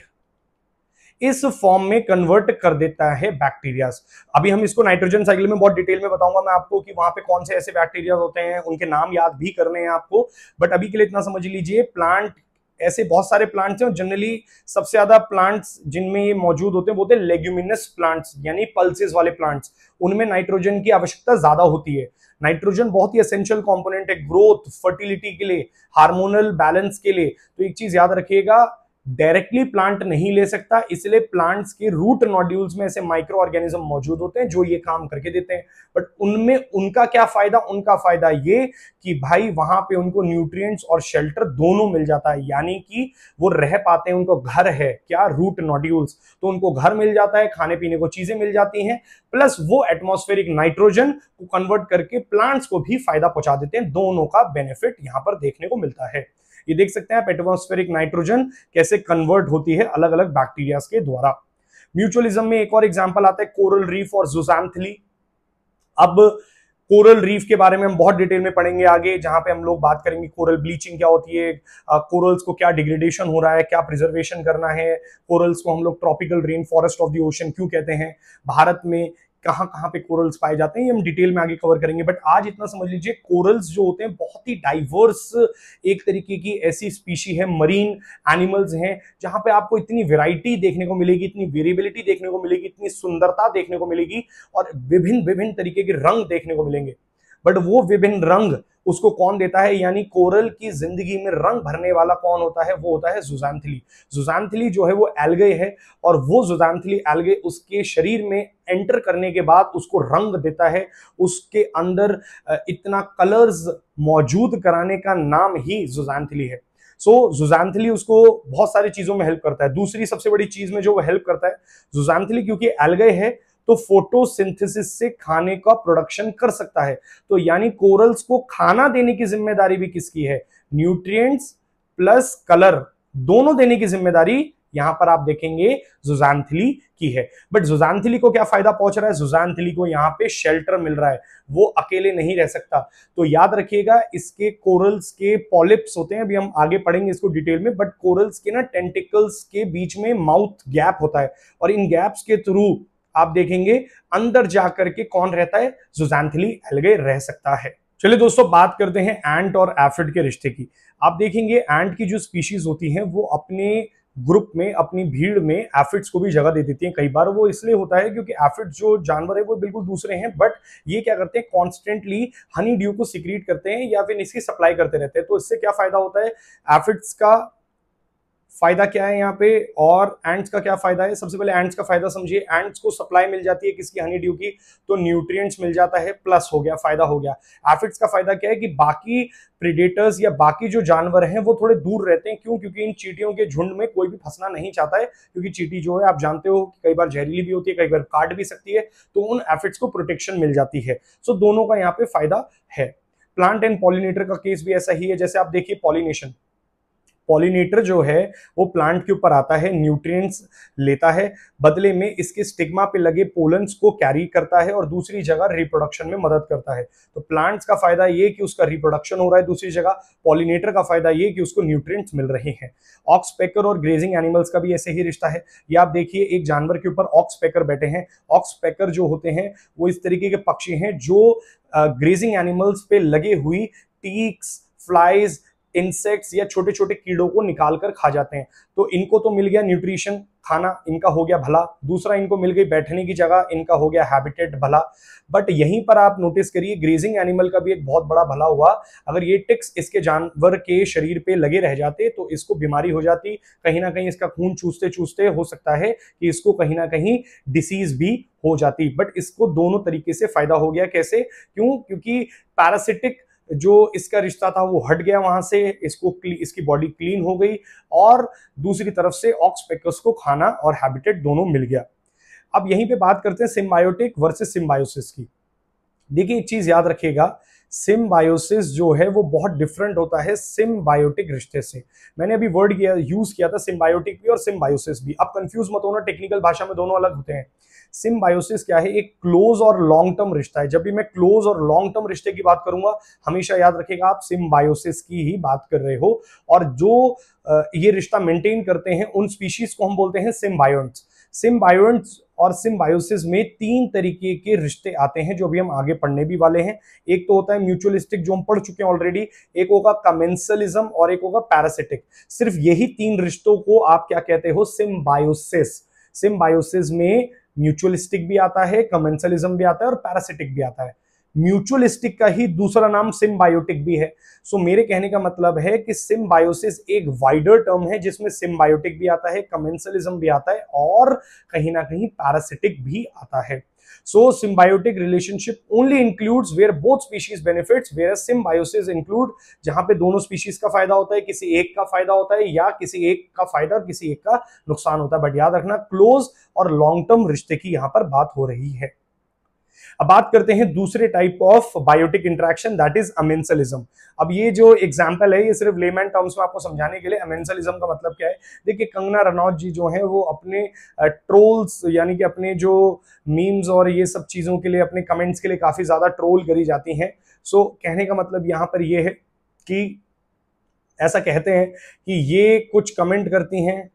इस फॉर्म में कन्वर्ट कर देता है बैक्टीरिया अभी हम इसको नाइट्रोजन साइकिल में बहुत डिटेल में बताऊंगा मैं आपको कि वहां पे कौन से ऐसे बैक्टीरिया होते हैं उनके नाम याद भी करने हैं आपको बट अभी के लिए इतना समझ लीजिए प्लांट ऐसे बहुत सारे प्लांट्स हैं और जनरली सबसे ज्यादा प्लांट्स जिनमें ये मौजूद होते हैं वो थे लेग्यूमिनस प्लांट्स यानी पल्सेस वाले प्लांट्स उनमें नाइट्रोजन की आवश्यकता ज्यादा होती है नाइट्रोजन बहुत ही असेंशियल कंपोनेंट है ग्रोथ फर्टिलिटी के लिए हार्मोनल बैलेंस के लिए तो एक चीज याद रखिएगा डायरेक्टली प्लांट नहीं ले सकता इसलिए प्लांट्स के रूट नॉड्यूल्स में ऐसे माइक्रो ऑर्गेनिज्म मौजूद होते हैं जो ये काम करके देते हैं बट उनमें उनका क्या फायदा उनका फायदा ये कि भाई वहां पे उनको न्यूट्रिएंट्स और शेल्टर दोनों मिल जाता है यानी कि वो रह पाते हैं उनको घर है क्या रूट नॉड्यूल्स तो उनको घर मिल जाता है खाने पीने को चीजें मिल जाती हैं प्लस वो एटमोस्फेरिक नाइट्रोजन को कन्वर्ट करके प्लांट्स को भी फायदा पहुंचा देते हैं दोनों का बेनिफिट यहां पर देखने को मिलता है ये देख सकते हैं आप एटमोस्फेरिक नाइट्रोजन कैसे कन्वर्ट होती है अलग अलग बैक्टीरिया के द्वारा म्यूचुअलिज्म में एक और एग्जाम्पल आता है कोरल रीफ और जुजैमथली अब कोरल रीफ के बारे में हम बहुत डिटेल में पढ़ेंगे आगे जहां पे हम लोग बात करेंगे कोरल ब्लीचिंग क्या होती है कोरल्स को क्या डिग्रेडेशन हो रहा है क्या प्रिजर्वेशन करना है कोरल्स को हम लोग tropical rain forest of the ocean क्यों कहते हैं भारत में कहाँ कहाँ पे कोरल्स पाए जाते हैं ये हम डिटेल में आगे कवर करेंगे बट आज इतना समझ लीजिए कोरल्स जो होते हैं बहुत ही डाइवर्स एक तरीके की ऐसी स्पीशी है मरीन एनिमल्स हैं जहाँ पे आपको इतनी वेराइटी देखने को मिलेगी इतनी वेरिएबिलिटी देखने को मिलेगी इतनी सुंदरता देखने को मिलेगी और विभिन्न विभिन्न तरीके के रंग देखने को मिलेंगे बट वो विभिन्न रंग उसको कौन देता है यानी कोरल की जिंदगी में रंग भरने वाला कौन होता है वो होता है जुजानथली जुजानथली जो है वो एलगे है और वो जुजानथली एलगे उसके शरीर में एंटर करने के बाद उसको रंग देता है उसके अंदर इतना कलर्स मौजूद कराने का नाम ही जुजानथली है सो so, जुजानथली उसको बहुत सारी चीजों में हेल्प करता है दूसरी सबसे बड़ी चीज में जो वो हेल्प करता है जुजानथली क्योंकि एलगे है तो फोटोसिंथेसिस से खाने का प्रोडक्शन कर सकता है तो यानी कोरल्स को खाना देने की जिम्मेदारी भी किसकी है न्यूट्रिएंट्स प्लस कलर दोनों देने की जिम्मेदारी यहां पर आप देखेंगे जुजानथली की है बट जुजानथली को क्या फायदा पहुंच रहा है जुजानथली को यहाँ पे शेल्टर मिल रहा है वो अकेले नहीं रह सकता तो याद रखिएगा इसके कोरल्स के पॉलिप्स होते हैं अभी हम आगे पढ़ेंगे इसको डिटेल में बट कोरल्स के ना टेंटिकल्स के बीच में माउथ गैप होता है और इन गैप्स के थ्रू आप देखेंगे अंदर जाकर के कौन रहता है जुजैंथली एलगे रह सकता है चलिए दोस्तों बात करते हैं एंट और एफिड के रिश्ते की आप देखेंगे एंट की जो स्पीशीज होती हैं वो अपने ग्रुप में अपनी भीड़ में एफिड्स को भी जगह दे देती हैं कई बार वो इसलिए होता है क्योंकि एफिड जो जानवर है वो बिल्कुल दूसरे हैं बट ये क्या करते हैं कॉन्स्टेंटली हनी ड्यू को सिक्रीट करते हैं या फिर इसकी सप्लाई करते रहते हैं तो इससे क्या फायदा होता है एफिड्स का फायदा क्या है यहाँ पे और एंड्स का क्या फायदा है सबसे पहले एंड्स का फायदा समझिए एंड्स को सप्लाई मिल जाती है किसकी हनी ड्यू की तो न्यूट्रिएंट्स मिल जाता है प्लस हो गया फायदा हो गया एफिड्स का फायदा क्या है कि बाकी प्रिडेटर्स या बाकी जो जानवर हैं वो थोड़े दूर रहते हैं क्यों क्योंकि इन चीटियों के झुंड में कोई भी फंसना नहीं चाहता है क्योंकि चीटी जो है आप जानते हो कि कई बार जहरीली भी होती है कई बार काट भी सकती है तो उन एफिड्स को प्रोटेक्शन मिल जाती है सो दोनों का यहाँ पे फायदा है प्लांट एंड पॉलिनेटर का केस भी ऐसा ही है जैसे आप देखिए पॉलिनेशन पॉलिनेटर जो है वो प्लांट के ऊपर आता है न्यूट्रिएंट्स लेता है बदले में इसके स्टिग्मा पे लगे पोलन्स को कैरी करता है और दूसरी जगह रिप्रोडक्शन में मदद करता है तो प्लांट्स का फायदा ये कि उसका रिप्रोडक्शन हो रहा है दूसरी जगह पॉलिनेटर का फायदा ये कि उसको न्यूट्रिएंट्स मिल रहे हैं ऑक्स पैकर और ग्रेजिंग एनिमल्स का भी ऐसे ही रिश्ता है ये आप देखिए एक जानवर के ऊपर ऑक्स पैकर बैठे हैं ऑक्स पैकर जो होते हैं वो इस तरीके के पक्षी हैं जो ग्रेजिंग एनिमल्स पे लगे हुई टीक्स फ्लाइज इंसेक्ट्स या छोटे छोटे कीड़ों को निकाल कर खा जाते हैं तो इनको तो मिल गया न्यूट्रिशन खाना इनका हो गया भला दूसरा इनको मिल गई बैठने की जगह इनका हो गया हैबिटेट भला बट यहीं पर आप नोटिस करिए ग्रेजिंग एनिमल का भी एक बहुत बड़ा भला हुआ अगर ये टिक्स इसके जानवर के शरीर पे लगे रह जाते तो इसको बीमारी हो जाती कहीं ना कहीं इसका खून चूसते चूसते हो सकता है कि इसको कहीं ना कहीं डिसीज भी हो जाती बट इसको दोनों तरीके से फायदा हो गया कैसे क्यों क्योंकि पैरासिटिक जो इसका रिश्ता था वो हट गया वहां से इसको इसकी बॉडी क्लीन हो गई और दूसरी तरफ से ऑक्सपेकर्स को खाना और हैबिटेट दोनों मिल गया अब यहीं पे बात करते हैं सिम्बायोटिक वर्सेस सिम्बायोसिस की देखिए एक चीज याद रखिएगा सिम्बायोसिस जो है वो बहुत डिफरेंट होता है सिम्बायोटिक रिश्ते से मैंने अभी वर्ड किया यूज किया था सिम्बायोटिक भी और सिम्बायोसिस भी आप कंफ्यूज मत होना टेक्निकल भाषा में दोनों अलग होते हैं सिम्बायोसिस क्या है एक क्लोज और लॉन्ग टर्म रिश्ता है जब भी मैं क्लोज और लॉन्ग टर्म रिश्ते की बात करूंगा हमेशा याद रखेगा आप सिम्बायोसिस की ही बात कर रहे हो और जो ये रिश्ता मेंटेन करते हैं उन स्पीशीज को हम बोलते हैं सिम्बायोट्स सिम्बायोन्ट्स और सिम्बायोसिस में तीन तरीके के रिश्ते आते हैं जो अभी हम आगे पढ़ने भी वाले हैं एक तो होता है म्यूचुअलिस्टिक जो हम पढ़ चुके हैं ऑलरेडी एक होगा कमेंसलिज्म और एक होगा पैरासिटिक सिर्फ यही तीन रिश्तों को आप क्या कहते हो सिम्बायोसिस सिम्बायोसिस में म्यूचुअलिस्टिक भी आता है कमेंसलिज्म भी आता है और पैरासिटिक भी आता है म्यूचुअलिस्टिक का ही दूसरा नाम सिम्बायोटिक भी है सो मेरे कहने का मतलब है कि सिम्बायोसिस एक वाइडर टर्म है जिसमें सिम्बायोटिक भी आता है कमेंसलिज्म भी आता है और कहीं ना कहीं पैरासिटिक भी आता है So symbiotic relationship only includes where both species benefits, whereas symbiosis include जहां पे दोनों स्पीशीज का फायदा होता है किसी एक का फायदा होता है या किसी एक का फायदा और किसी एक का नुकसान होता है बट याद रखना क्लोज और लॉन्ग टर्म रिश्ते की यहां पर बात हो रही है अब बात करते हैं दूसरे type of biotic interaction that is amensalism अब ये जो एग्जाम्पल है ये सिर्फ लेमैन टर्म्स में आपको समझाने के लिए अमेंसलिज्म का मतलब क्या है देखिए कंगना रनौत जी जो है वो अपने ट्रोल्स यानी कि अपने जो मीम्स और ये सब चीज़ों के लिए अपने कमेंट्स के लिए काफ़ी ज़्यादा ट्रोल करी जाती हैं सो so, कहने का मतलब यहाँ पर ये है कि ऐसा कहते हैं कि ये कुछ कमेंट करती हैं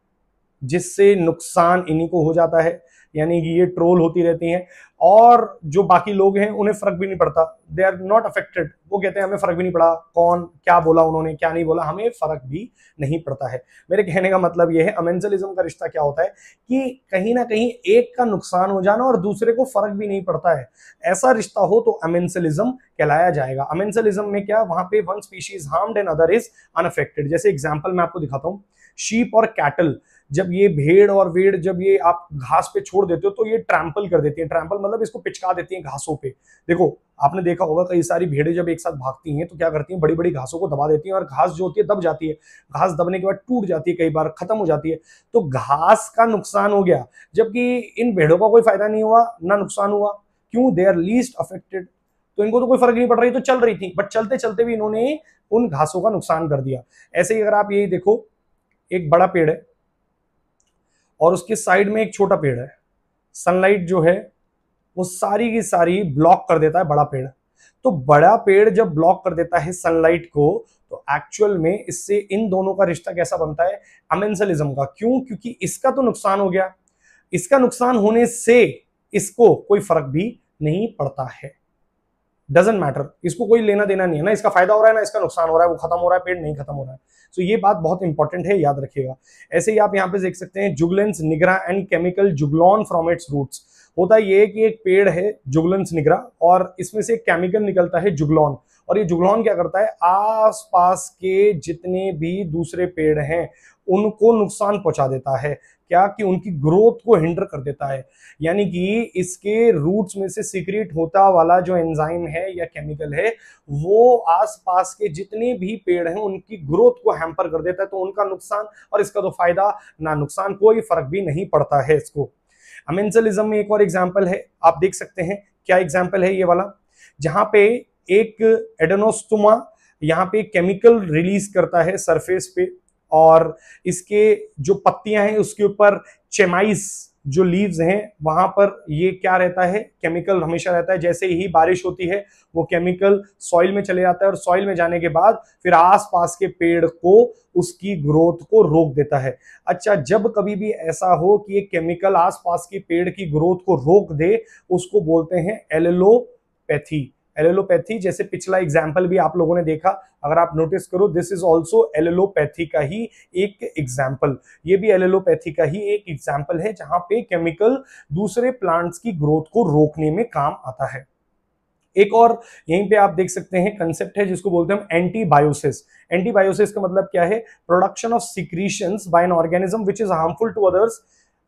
जिससे नुकसान इन्हीं को हो जाता है यानी कि ये ट्रोल होती रहती हैं और जो बाकी लोग हैं उन्हें फर्क भी नहीं पड़ता दे आर नॉट अफेक्टेड वो कहते हैं हमें फर्क भी नहीं पड़ा कौन क्या बोला उन्होंने क्या नहीं बोला हमें फर्क भी नहीं पड़ता है मेरे कहने का मतलब यह है अमेंजलिज्म का रिश्ता क्या होता है कि कहीं ना कहीं एक का नुकसान हो जाना और दूसरे को फर्क भी नहीं पड़ता है ऐसा रिश्ता हो तो अमेंसलिज्म कहलाया जाएगा अमेंसलिज्म में क्या वहां पे one species harmed and other is unaffected जैसे एग्जाम्पल मैं आपको दिखाता हूँ शीप और कैटल जब ये भेड़ और वेड़ जब ये आप घास पे छोड़ देते हो तो ये ट्रैम्पल कर देती है ट्रैम्पल मतलब इसको पिचका देती है घासों पे देखो आपने देखा होगा कई सारी भेड़े जब एक साथ भागती हैं तो क्या करती हैं बड़ी बड़ी घासों को दबा देती हैं और घास जो होती है दब जाती है घास दबने के बाद टूट जाती है कई बार खत्म हो जाती है तो घास का नुकसान हो गया जबकि इन भेड़ों का कोई फायदा नहीं हुआ ना नुकसान हुआ क्यों दे आर लीस्ट अफेक्टेड तो इनको तो कोई फर्क नहीं पड़ रही तो चल रही थी बट चलते चलते भी इन्होंने उन घासों का नुकसान कर दिया ऐसे ही अगर आप यही देखो एक बड़ा पेड़ है और उसके साइड में एक छोटा पेड़ है सनलाइट जो है वो सारी की सारी ब्लॉक कर देता है बड़ा पेड़ तो बड़ा पेड़ जब ब्लॉक कर देता है सनलाइट को तो एक्चुअल में इससे इन दोनों का रिश्ता कैसा बनता है अमेंसलिज्म का क्यों क्योंकि इसका तो नुकसान हो गया इसका नुकसान होने से इसको कोई फर्क भी नहीं पड़ता है डजेंट मैटर इसको कोई लेना देना नहीं है ना इसका फायदा हो रहा है ना इसका नुकसान हो रहा है वो खत्म हो रहा है पेड़ नहीं खत्म हो रहा है सो so, ये बात बहुत इंपॉर्टेंट है याद रखिएगा ऐसे ही आप यहाँ पे देख सकते हैं Juglans nigra and chemical juglone from its roots होता है ये कि एक पेड़ है जुगलेंस निगरा और इसमें से एक केमिकल निकलता है जुगलॉन और ये जुगलॉन क्या करता है आसपास के जितने भी दूसरे पेड़ हैं उनको नुकसान पहुंचा देता है क्या कि उनकी ग्रोथ को हिंडर कर देता है यानी कि इसके रूट्स में से सीक्रेट होता वाला जो एंजाइम है या केमिकल है वो आसपास के जितने भी पेड़ हैं उनकी ग्रोथ को हैम्पर कर देता है तो उनका नुकसान और इसका तो फायदा ना नुकसान कोई फर्क भी नहीं पड़ता है इसको अमेंसलिज्म में एक और एग्जाम्पल है आप देख सकते हैं क्या एग्जाम्पल है ये वाला जहां पे एक एडेनोस्टुमा यहाँ पे केमिकल रिलीज करता है सरफेस पे और इसके जो पत्तियां हैं उसके ऊपर चेमाइस जो लीव्स हैं वहां पर ये क्या रहता है केमिकल हमेशा रहता है जैसे ही बारिश होती है वो केमिकल सॉइल में चले जाता है और सॉइल में जाने के बाद फिर आसपास के पेड़ को उसकी ग्रोथ को रोक देता है अच्छा जब कभी भी ऐसा हो कि ये केमिकल आसपास के पेड़ की ग्रोथ को रोक दे उसको बोलते हैं एलेलोपैथी एलोलोपैथी जैसे पिछला एग्जाम्पल भी आप लोगों ने देखा अगर आप नोटिस करो दिस इज ऑल्सो एलोलोपैथी का ही एक एग्जाम्पल ये भी एलोलोपैथी का ही एक एग्जाम्पल है जहां पे केमिकल दूसरे प्लांट्स की ग्रोथ को रोकने में काम आता है एक और यहीं पे आप देख सकते हैं कंसेप्ट है जिसको बोलते हैं एंटीबायोसिस एंटीबायोसिस का मतलब क्या है production of secretions by an organism which is harmful to others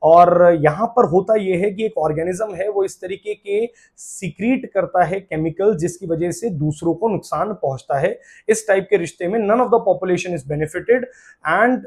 और यहाँ पर होता यह है कि एक ऑर्गेनिज्म है वो इस तरीके के सीक्रीट करता है केमिकल जिसकी वजह से दूसरों को नुकसान पहुंचता है इस टाइप के रिश्ते में none of the population is benefited and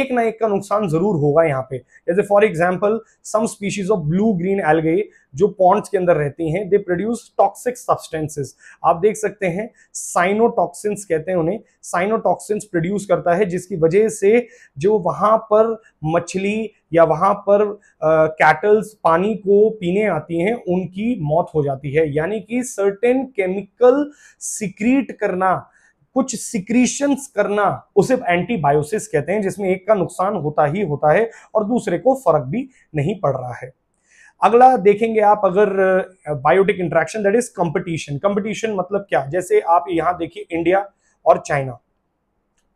एक ना एक का नुकसान जरूर होगा यहाँ पे जैसे for example some species of blue green algae जो पॉन्ड्स के अंदर रहती हैं दे प्रोड्यूस टॉक्सिक सब्सटेंसेस आप देख सकते हैं साइनोटॉक्सिन्स कहते हैं उन्हें साइनोटॉक्सिन्स प्रोड्यूस करता है जिसकी वजह से जो वहाँ पर मछली या वहाँ पर आ, कैटल्स पानी को पीने आती हैं उनकी मौत हो जाती है यानी कि सर्टेन केमिकल सिक्रीट करना कुछ सिक्रीशंस करना उसे एंटीबायोसिस कहते हैं जिसमें एक का नुकसान होता ही होता है और दूसरे को फर्क भी नहीं पड़ रहा है अगला देखेंगे आप अगर biotic interaction that is competition competition मतलब क्या जैसे आप यहाँ देखिए इंडिया और चाइना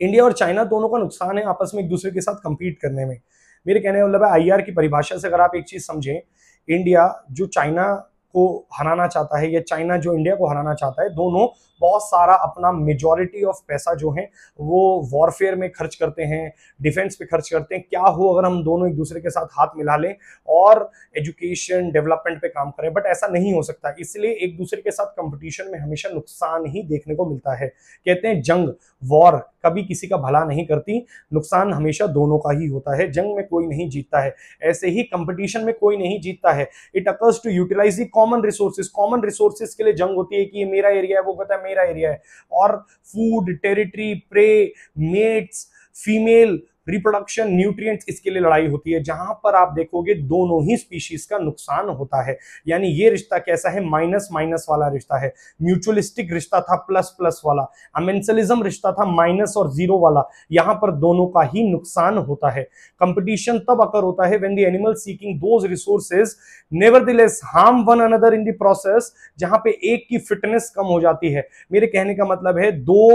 इंडिया और चाइना दोनों का नुकसान है आपस में एक दूसरे के साथ कंपीट करने में मेरे कहने का मतलब है आईआर की परिभाषा से अगर आप एक चीज़ समझें इंडिया जो चाइना को हराना चाहता है या चाइना जो इंडिया को हराना चाहता है दोनों बहुत सारा अपना मेजॉरिटी ऑफ पैसा जो है वो वॉरफेयर में खर्च करते हैं डिफेंस पे खर्च करते हैं क्या हो अगर हम दोनों एक दूसरे के साथ हाथ मिला लें और एजुकेशन डेवलपमेंट पे काम करें बट ऐसा नहीं हो सकता इसलिए एक दूसरे के साथ कंपटीशन में हमेशा नुकसान ही देखने को मिलता है कहते हैं जंग वॉर कभी किसी का भला नहीं करती नुकसान हमेशा दोनों का ही होता है जंग में कोई नहीं जीतता है ऐसे ही कंपटीशन में कोई नहीं जीतता है it occurs to utilize the common resources common resources के लिए जंग होती है कि ये मेरा एरिया है वो कहता है मेरा एरिया है और food territory prey mates female reproduction nutrients इसके लिए लड़ाई होती है जहां पर आप देखोगे दोनों ही स्पीशीज का नुकसान होता है यानी ये रिश्ता कैसा है माइनस माइनस वाला रिश्ता है म्यूचुअलिस्टिक रिश्ता था प्लस प्लस वाला अमेंसलिज्म रिश्ता था माइनस और जीरो वाला यहां पर दोनों का ही नुकसान होता है कंपटीशन तब अकर होता है when the animal seeking those resources never harm one another in the process जहां पे एक की फिटनेस कम हो जाती है मेरे कहने का मतलब है दो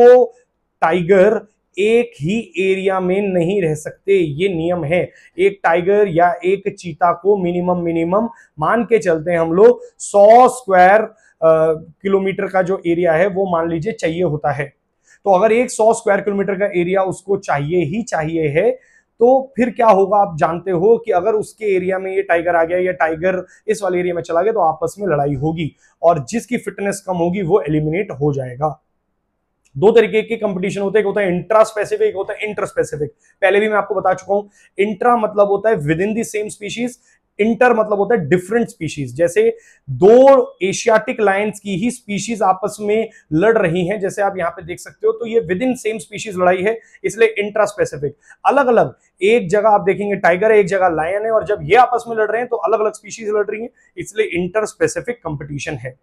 टाइगर एक ही एरिया में नहीं रह सकते ये नियम है एक टाइगर या एक चीता को मिनिमम मिनिमम मान के चलते हैं हम लोग सौ स्क्वायर किलोमीटर का जो एरिया है वो मान लीजिए चाहिए होता है तो अगर एक सौ स्क्वायर किलोमीटर का एरिया उसको चाहिए ही चाहिए है तो फिर क्या होगा आप जानते हो कि अगर उसके एरिया में ये टाइगर आ गया या टाइगर इस वाले एरिया में चला गया तो आपस में लड़ाई होगी और जिसकी फिटनेस कम होगी वो एलिमिनेट हो जाएगा दो तरीके के कंपटीशन होते हैं एक होता है इंट्रा स्पेसिफिक होता है इंटर स्पेसिफिक पहले भी मैं आपको बता चुका हूं इंट्रा मतलब होता है within the same species inter मतलब होता है डिफरेंट स्पीशीज जैसे दो एशियाटिक लायंस की ही स्पीशीज आपस में लड़ रही हैं जैसे आप यहां पे देख सकते हो तो ये विद इन सेम स्पीशीज लड़ाई है इसलिए इंट्रा स्पेसिफिक अलग अलग एक जगह आप देखेंगे टाइगर है एक जगह लायन है और जब ये आपस में लड़ रहे हैं तो अलग अलग स्पीशीज लड़ रही है इसलिए इंटर स्पेसिफिक कंपिटिशन है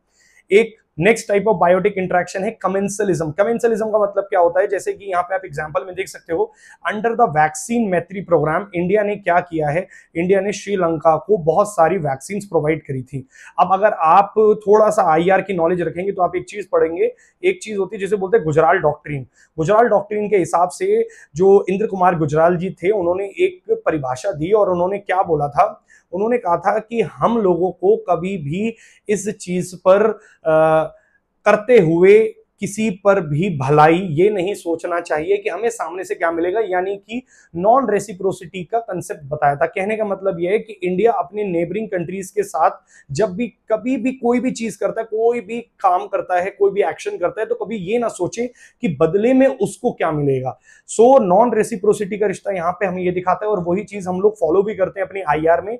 एक next type of biotic interaction है कमेंसलिज्म कमेंसलिज्म का मतलब क्या होता है जैसे कि यहाँ पे आप एग्जाम्पल में देख सकते हो under the vaccine Maitri program India ने क्या किया है इंडिया ने श्रीलंका को बहुत सारी वैक्सीन प्रोवाइड करी थी अब अगर आप थोड़ा सा आई की नॉलेज रखेंगे तो आप एक चीज पढ़ेंगे एक चीज होती है जिसे बोलते हैं गुजराल डॉक्ट्रीन गुजराल डॉक्ट्रीन के हिसाब से जो इंद्र कुमार गुजराल जी थे उन्होंने एक परिभाषा दी और उन्होंने क्या बोला था उन्होंने कहा था कि हम लोगों को कभी भी इस चीज पर आ, करते हुए किसी पर भी भलाई ये नहीं सोचना चाहिए कि हमें सामने से क्या मिलेगा यानी कि नॉन रेसिप्रोसिटी का कंसेप्ट बताया था कहने का मतलब यह है कि इंडिया अपने नेबरिंग कंट्रीज के साथ जब भी कभी भी कोई भी चीज करता है कोई भी काम करता है कोई भी एक्शन करता है तो कभी ये ना सोचे कि बदले में उसको क्या मिलेगा सो नॉन रेसिप्रोसिटी का रिश्ता यहाँ पे हमें ये दिखाता है और वही चीज हम लोग फॉलो भी करते हैं अपनी आई में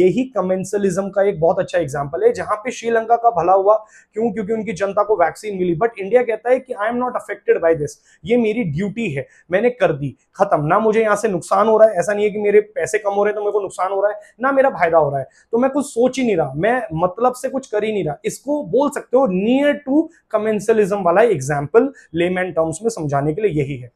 यही कमेंसलिज्म का एक बहुत अच्छा एग्जाम्पल है जहां पे श्रीलंका का भला हुआ क्यों क्योंकि उनकी जनता को वैक्सीन मिली बट इंडिया इंडिया कहता है कि I am not affected by this ये मेरी ड्यूटी है मैंने कर दी खत्म ना मुझे यहाँ से नुकसान हो रहा है ऐसा नहीं है कि मेरे पैसे कम हो रहे हैं तो मेरे को नुकसान हो रहा है ना मेरा फायदा हो रहा है तो मैं कुछ सोच ही नहीं रहा मैं मतलब से कुछ कर ही नहीं रहा इसको बोल सकते हो नियर टू कमेंसलिज्म वाला एग्जाम्पल लेमैन टर्म्स में समझाने के लिए यही है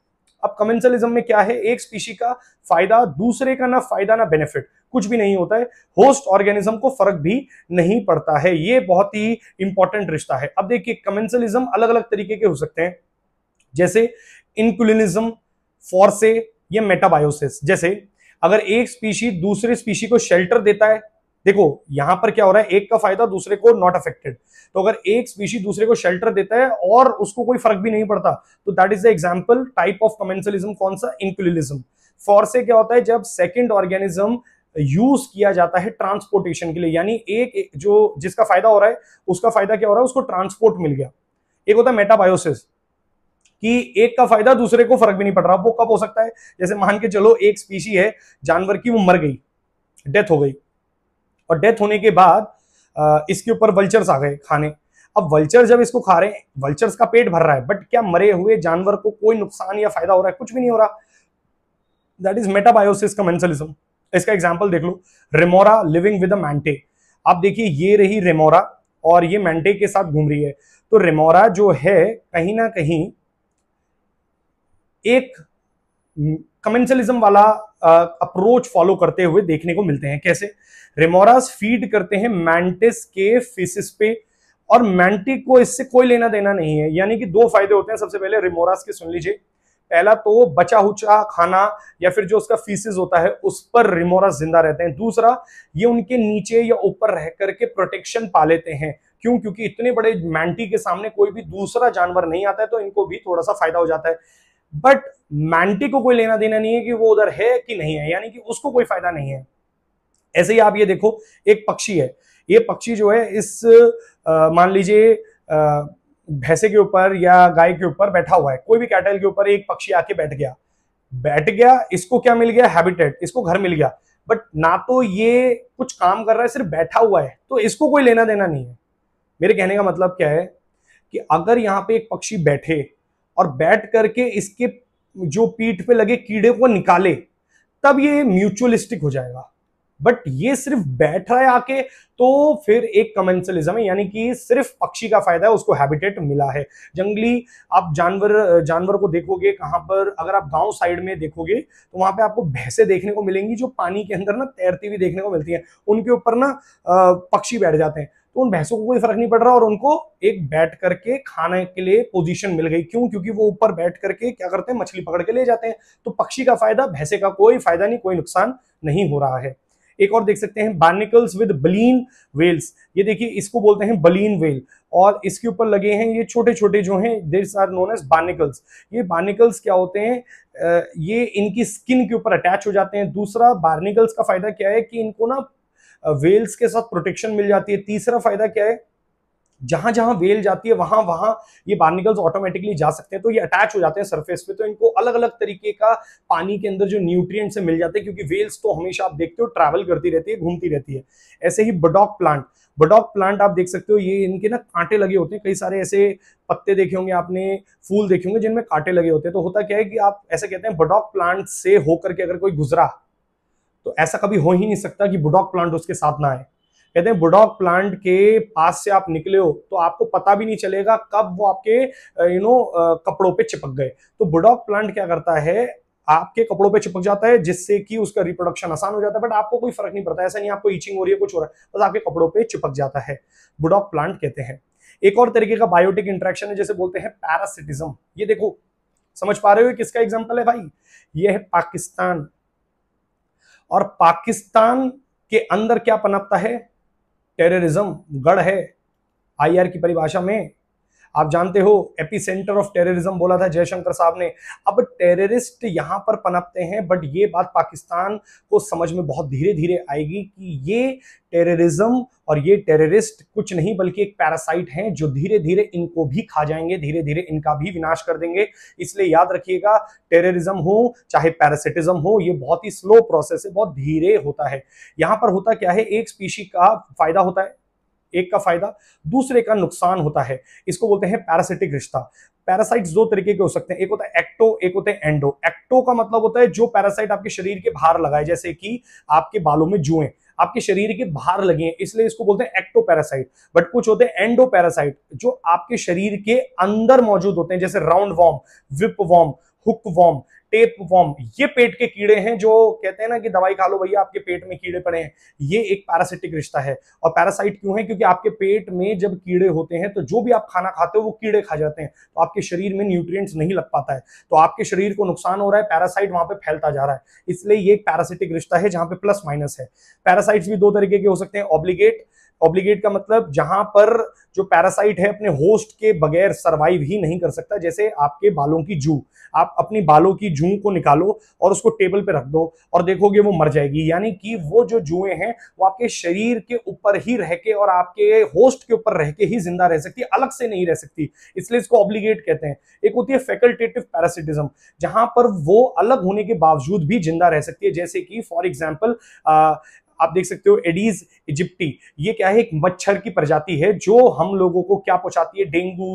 अब कमेंसलिज्म में क्या है एक स्पीशी का फायदा दूसरे का ना फायदा ना बेनिफिट कुछ भी नहीं होता है होस्ट ऑर्गेनिज्म को फर्क भी नहीं पड़ता है ये बहुत ही इंपॉर्टेंट रिश्ता है अब देखिए कमेंसलिज्म अलग अलग तरीके के हो सकते हैं जैसे इनकुलिनिज्म फॉरसे या मेटाबायोसिस जैसे अगर एक स्पीशी दूसरे स्पीशी को शेल्टर देता है देखो यहां पर क्या हो रहा है एक का फायदा दूसरे को नॉट अफेक्टेड तो अगर एक स्पीशी दूसरे को शेल्टर देता है और उसको कोई फर्क भी नहीं पड़ता तो that is the example type of commensalism कौन सा इंक्लिनिज्म फॉर से क्या होता है जब सेकंड ऑर्गेनिज्म यूज किया जाता है ट्रांसपोर्टेशन के लिए यानी एक जो जिसका फायदा हो रहा है उसका फायदा क्या हो रहा है उसको ट्रांसपोर्ट मिल गया एक होता है मेटाबायोसिस कि एक का फायदा दूसरे को फर्क भी नहीं पड़ रहा वो कब हो सकता है जैसे मान के चलो एक स्पीशी है जानवर की वो मर गई डेथ हो गई और डेथ होने के बाद इसके ऊपर वल्चर्स आ गए खाने अब वल्चर जब इसको खा रहे हैं वल्चर्स का पेट भर रहा है बट क्या मरे हुए जानवर को कोई नुकसान या फायदा हो रहा है कुछ भी नहीं हो रहा दैट इज मेटाबायोसिस का मेंसलिज्म इसका एग्जाम्पल देख लो remora living with a manta आप देखिए ये रही रेमोरा और ये मैंटे के साथ घूम रही है तो रेमोरा जो है कहीं ना कहीं एक कमेंसलिज्म वाला अप्रोच फॉलो करते हुए देखने को मिलते हैं कैसे रेमोरास फीड करते हैं मैंटिस के फिसिस पे और मैंटिक को इससे कोई लेना देना नहीं है यानी कि दो फायदे होते हैं सबसे पहले रिमोरास के सुन लीजिए पहला तो वो बचा हुचा खाना या फिर जो उसका फीसिस होता है उस पर रिमोरा जिंदा रहते हैं दूसरा ये उनके नीचे या ऊपर रह करके प्रोटेक्शन पा लेते हैं क्यों क्योंकि इतने बड़े मैंटी के सामने कोई भी दूसरा जानवर नहीं आता है तो इनको भी थोड़ा सा फायदा हो जाता है बट मैंटी को कोई लेना देना नहीं है कि वो उधर है कि नहीं है यानी कि उसको कोई फायदा नहीं है ऐसे ही आप ये देखो एक पक्षी है ये पक्षी जो है इस मान लीजिए भैंसे के ऊपर या गाय के ऊपर बैठा हुआ है कोई भी कैटल के ऊपर एक पक्षी आके बैठ गया बैठ गया इसको क्या मिल गया हैबिटेट इसको घर मिल गया बट ना तो ये कुछ काम कर रहा है सिर्फ बैठा हुआ है तो इसको कोई लेना देना नहीं है मेरे कहने का मतलब क्या है कि अगर यहाँ पे एक पक्षी बैठे और बैठ करके इसके जो पीठ पे लगे कीड़े को निकाले तब ये म्यूचुअलिस्टिक हो जाएगा बट ये सिर्फ बैठ रहा है आके तो फिर एक कमेंसलिज्म है यानी कि सिर्फ पक्षी का फायदा है उसको हैबिटेट मिला है जंगली आप जानवर जानवर को देखोगे कहाँ पर अगर आप गांव साइड में देखोगे तो वहां पे आपको भैंसे देखने को मिलेंगी जो पानी के अंदर ना तैरती हुई देखने को मिलती है उनके ऊपर ना पक्षी बैठ जाते हैं तो उन भैंसों को कोई फर्क नहीं पड़ रहा और उनको एक बैठ करके खाने के लिए पोजीशन मिल गई क्यों क्योंकि वो ऊपर बैठ करके क्या करते हैं मछली पकड़ के ले जाते हैं तो पक्षी का फायदा भैंसे का कोई फायदा नहीं कोई नुकसान नहीं हो रहा है एक और देख सकते हैं बार्निकल्स विद बलीन वेल्स ये देखिए इसको बोलते हैं बलीन वेल और इसके ऊपर लगे हैं ये छोटे छोटे जो हैं this are known as barnacles ये बार्निकल्स क्या होते हैं ये इनकी स्किन के ऊपर अटैच हो जाते हैं दूसरा बार्निकल्स का फायदा क्या है कि इनको ना वेल्स के साथ प्रोटेक्शन मिल जाती है तीसरा फायदा क्या है जहां जहां वेल जाती है वहां वहां ये बार्निकल्स ऑटोमेटिकली जा सकते हैं तो ये अटैच हो जाते हैं सरफेस पे तो इनको अलग अलग तरीके का पानी के अंदर जो से मिल जाते हैं क्योंकि वेल्स तो हमेशा आप देखते हो ट्रैवल करती रहती है घूमती रहती है ऐसे ही बडॉक प्लांट बडॉक प्लांट आप देख सकते हो ये इनके ना कांटे लगे होते हैं कई सारे ऐसे पत्ते देखे होंगे आपने फूल देखे होंगे जिनमें कांटे लगे होते हैं तो होता क्या है कि आप ऐसा कहते हैं बडॉक प्लांट से होकर के अगर कोई गुजरा तो ऐसा कभी हो ही नहीं सकता कि बुडॉक प्लांट उसके साथ ना आए कहते हैं बुडॉक प्लांट के पास से आप निकले हो तो आपको पता भी नहीं चलेगा कब वो आपके यू नो कपड़ों पे चिपक गए तो बुडॉक प्लांट क्या करता है आपके कपड़ों पे चिपक जाता है जिससे कि उसका रिप्रोडक्शन आसान हो जाता है बट आपको कोई फर्क नहीं पड़ता ऐसा नहीं आपको ईचिंग हो रही है कुछ हो रहा है बस आपके कपड़ों पर चिपक जाता है बुडॉक प्लांट कहते हैं एक और तरीके का बायोटिक इंट्रैक्शन है जैसे बोलते हैं पैरासिटिज्म ये देखो समझ पा रहे हो किसका एग्जाम्पल है भाई ये है पाकिस्तान और पाकिस्तान के अंदर क्या पनपता है टेररिज्म गढ़ है आईआर की परिभाषा में आप जानते हो एपी सेंटर ऑफ टेररिज्म बोला था जयशंकर साहब ने अब टेररिस्ट यहाँ पर पनपते हैं बट ये बात पाकिस्तान को समझ में बहुत धीरे धीरे आएगी कि ये टेररिज्म और ये टेररिस्ट कुछ नहीं बल्कि एक पैरासाइट हैं जो धीरे धीरे इनको भी खा जाएंगे धीरे धीरे इनका भी विनाश कर देंगे इसलिए याद रखिएगा टेररिज्म हो चाहे पैरासिटिज्म हो ये बहुत ही स्लो प्रोसेस है बहुत धीरे होता है यहाँ पर होता क्या है एक स्पीशी का फायदा होता है एक का फायदा दूसरे का नुकसान होता है इसको बोलते हैं पैरासिटिक रिश्ता पैरासाइट्स दो तरीके के हो सकते हैं एक होता है एक्टो एक होता है एंडो एक्टो का मतलब होता है जो पैरासाइट आपके शरीर के बाहर लगाए जैसे कि आपके बालों में जुए आपके शरीर के बाहर लगे हैं इसलिए इसको बोलते हैं एक्टो पैरासाइट बट कुछ होते हैं एंडो पैरासाइट जो आपके शरीर के अंदर मौजूद होते हैं जैसे round worm whip worm hook worm tape worm ये पेट के कीड़े हैं जो कहते हैं ना कि दवाई खा लो भैया आपके पेट में कीड़े पड़े हैं ये एक पैरासिटिक रिश्ता है और पैरासाइट क्यों है क्योंकि आपके पेट में जब कीड़े होते हैं तो जो भी आप खाना खाते हो वो कीड़े खा जाते हैं तो आपके शरीर में न्यूट्रिएंट्स नहीं लग पाता है तो आपके शरीर को नुकसान हो रहा है पैरासाइट वहां पर फैलता जा रहा है इसलिए ये एक पैरासिटिक रिश्ता है जहां पे प्लस माइनस है पैरासाइट्स भी दो तरीके के हो सकते हैं ऑब्लिगेट ऑब्लिगेट का मतलब जहां पर जो पैरासाइट है अपने होस्ट के बगैर सरवाइव ही नहीं कर सकता जैसे आपके बालों की जू आप अपनी बालों की जू को निकालो और उसको टेबल पे रख दो और देखोगे वो मर जाएगी यानी कि वो जो जुएं हैं वो आपके शरीर के ऊपर ही रह के और आपके होस्ट के ऊपर रह के ही जिंदा रह सकती है अलग से नहीं रह सकती इसलिए इसको ऑब्लिगेट कहते हैं एक होती है फैकल्टेटिव पैरासिटिज्म जहां पर वो अलग होने के बावजूद भी जिंदा रह सकती है जैसे कि फॉर एग्जाम्पल आप देख सकते हो एडीज इजिप्टी ये क्या है एक मच्छर की प्रजाति है जो हम लोगों को क्या पहुंचाती है डेंगू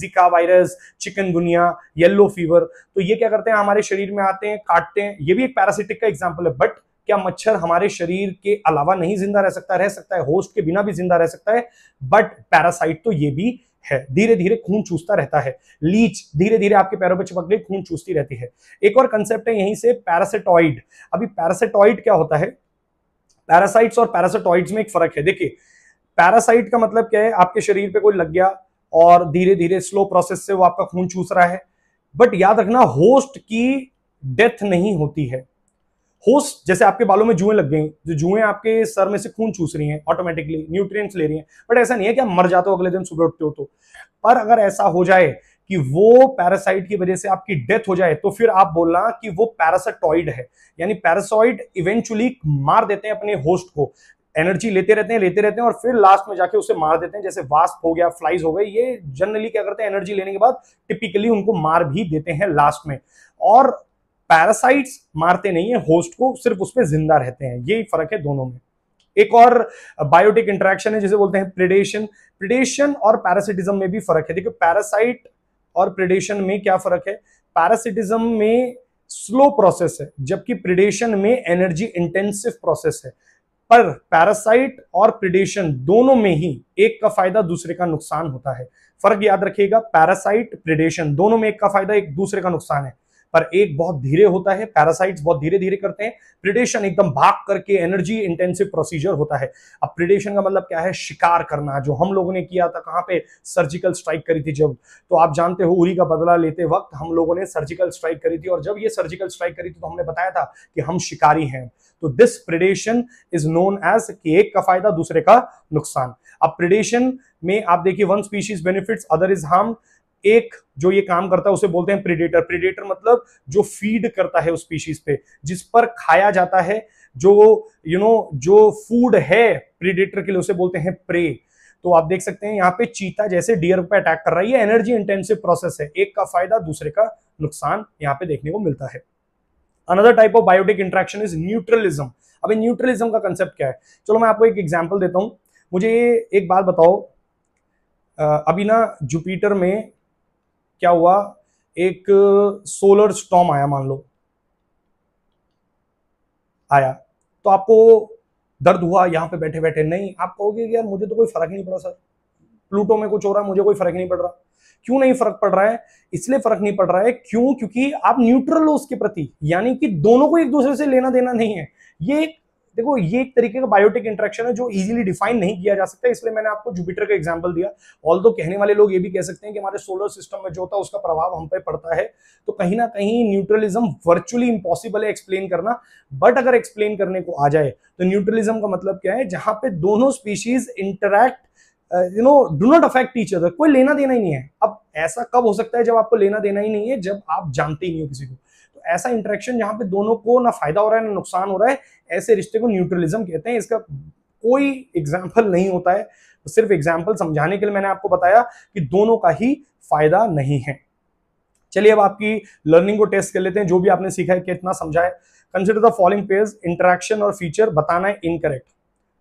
जिका वायरस चिकनगुनिया येलो फीवर तो ये क्या करते हैं हमारे शरीर में आते हैं काटते हैं ये भी एक पैरासिटिक का एग्जाम्पल है बट क्या मच्छर हमारे शरीर के अलावा नहीं जिंदा रह सकता रह सकता है होस्ट के बिना भी जिंदा रह सकता है बट पैरासाइट तो ये भी है धीरे धीरे खून चूसता रहता है लीच धीरे धीरे आपके पैरों पर चिपक गई खून चूसती रहती है एक और कंसेप्ट है यहीं से पैरासेटॉइड अभी पैरासेटॉइड क्या होता है पैरासाइट्स और पैरासाटॉइड्स में एक फर्क है देखिए पैरासाइट का मतलब क्या है आपके शरीर पे कोई लग गया और धीरे धीरे स्लो प्रोसेस से वो आपका खून चूस रहा है बट याद रखना होस्ट की डेथ नहीं होती है होस्ट जैसे आपके बालों में जुएं लग गई जो जुएं आपके सर में से खून चूस रही हैं ऑटोमेटिकली न्यूट्रिएंट्स ले रही हैं बट ऐसा नहीं है कि आप मर जाते हो अगले दिन सुबह उठते हो तो पर अगर ऐसा हो जाए कि वो पैरासाइट की वजह से आपकी डेथ हो जाए तो फिर आप बोलना कि वो पैरासाटॉइड है यानी पैरासॉइड इवेंचुअली मार देते हैं अपने होस्ट को एनर्जी लेते रहते हैं लेते रहते हैं और फिर लास्ट में जाके उसे मार देते हैं जैसे वास्प हो गया फ्लाइज हो गए ये जनरली क्या करते हैं एनर्जी लेने के बाद टिपिकली उनको मार भी देते हैं लास्ट में और पैरासाइट्स मारते नहीं है होस्ट को सिर्फ उस पर जिंदा रहते हैं यही फर्क है दोनों में एक और बायोटिक इंट्रैक्शन है जिसे बोलते हैं प्रिडेशन प्रिडेशन और पैरासिटिज्म में भी फर्क है देखिए पैरासाइट और प्रिडेशन में क्या फर्क है पैरासिटिज्म में स्लो प्रोसेस है जबकि प्रिडेशन में एनर्जी इंटेंसिव प्रोसेस है पर पैरासाइट और प्रिडेशन दोनों में ही एक का फायदा दूसरे का नुकसान होता है फर्क याद रखिएगा पैरासाइट प्रिडेशन दोनों में एक का फायदा एक दूसरे का नुकसान है पर एक बहुत धीरे होता है पैरासाइट्स बहुत धीरे धीरे करते हैं प्रिडेशन एकदम भाग करके एनर्जी इंटेंसिव प्रोसीजर होता है अब प्रिडेशन का मतलब क्या है शिकार करना जो हम लोगों ने किया था कहां पे सर्जिकल स्ट्राइक करी थी जब तो आप जानते हो उरी का बदला लेते वक्त हम लोगों ने सर्जिकल स्ट्राइक करी थी और जब ये सर्जिकल स्ट्राइक करी थी तो हमने बताया था कि हम शिकारी हैं तो this predation is known as कि एक का फायदा दूसरे का नुकसान अब प्रिडेशन में आप देखिए one species benefits other is harm एक जो ये काम करता है उसे बोलते हैं प्रिडेटर प्रिडेटर मतलब जो फीड करता है उस स्पीशीज पे जिस पर खाया जाता है जो यू नो जो फूड है प्रिडेटर के लिए उसे बोलते हैं प्रे तो आप देख सकते हैं यहाँ पे चीता जैसे डियर पे अटैक कर रहा है ये एनर्जी इंटेंसिव प्रोसेस है एक का फायदा दूसरे का नुकसान यहाँ पे देखने को मिलता है another type of biotic interaction is neutralism अब न्यूट्रलिज्म का कंसेप्ट क्या है चलो मैं आपको एक एग्जाम्पल देता हूं मुझे एक बात बताओ अभी ना जुपिटर में क्या हुआ एक सोलर uh, स्टॉम आया मान लो आया तो आपको दर्द हुआ यहां पे बैठे बैठे नहीं आप कहोगे यार मुझे तो कोई फर्क नहीं पड़ा सर प्लूटो में कुछ हो रहा है मुझे कोई फर्क नहीं पड़ रहा क्यों नहीं फर्क पड़ रहा है इसलिए फर्क नहीं पड़ रहा है क्यों क्योंकि आप न्यूट्रल हो उसके प्रति यानी कि दोनों को एक दूसरे से लेना देना नहीं है ये एक देखो ये एक तरीके का बायोटिक इंट्रेक्शन है जो इजीली डिफाइन नहीं किया जा सकता इसलिए मैंने आपको जुपिटर का एग्जाम्पल दिया ऑल तो कहने वाले लोग ये भी कह सकते हैं कि हमारे सोलर सिस्टम में जो होता है उसका प्रभाव हम पे पड़ता है तो कहीं ना कहीं न्यूट्रलिज्म वर्चुअली इंपॉसिबल है एक्सप्लेन करना बट अगर एक्सप्लेन करने को आ जाए तो न्यूट्रलिज्म का मतलब क्या है जहां पे दोनों species interact you know do not affect each other कोई लेना देना ही नहीं है अब ऐसा कब हो सकता है जब आपको लेना देना ही नहीं है जब आप जानते ही नहीं हो किसी को ऐसा इंटरेक्शन जहां पे दोनों को ना फायदा हो रहा है ना नुकसान हो रहा है ऐसे रिश्ते को न्यूट्रलिज्म कहते हैं इसका कोई एग्जाम्पल नहीं होता है तो सिर्फ एग्जाम्पल समझाने के लिए मैंने आपको बताया कि दोनों का ही फायदा नहीं है चलिए अब आपकी लर्निंग को टेस्ट कर लेते हैं जो भी आपने सीखा है कितना समझा है consider the following page interaction और फीचर बताना है इनकरेक्ट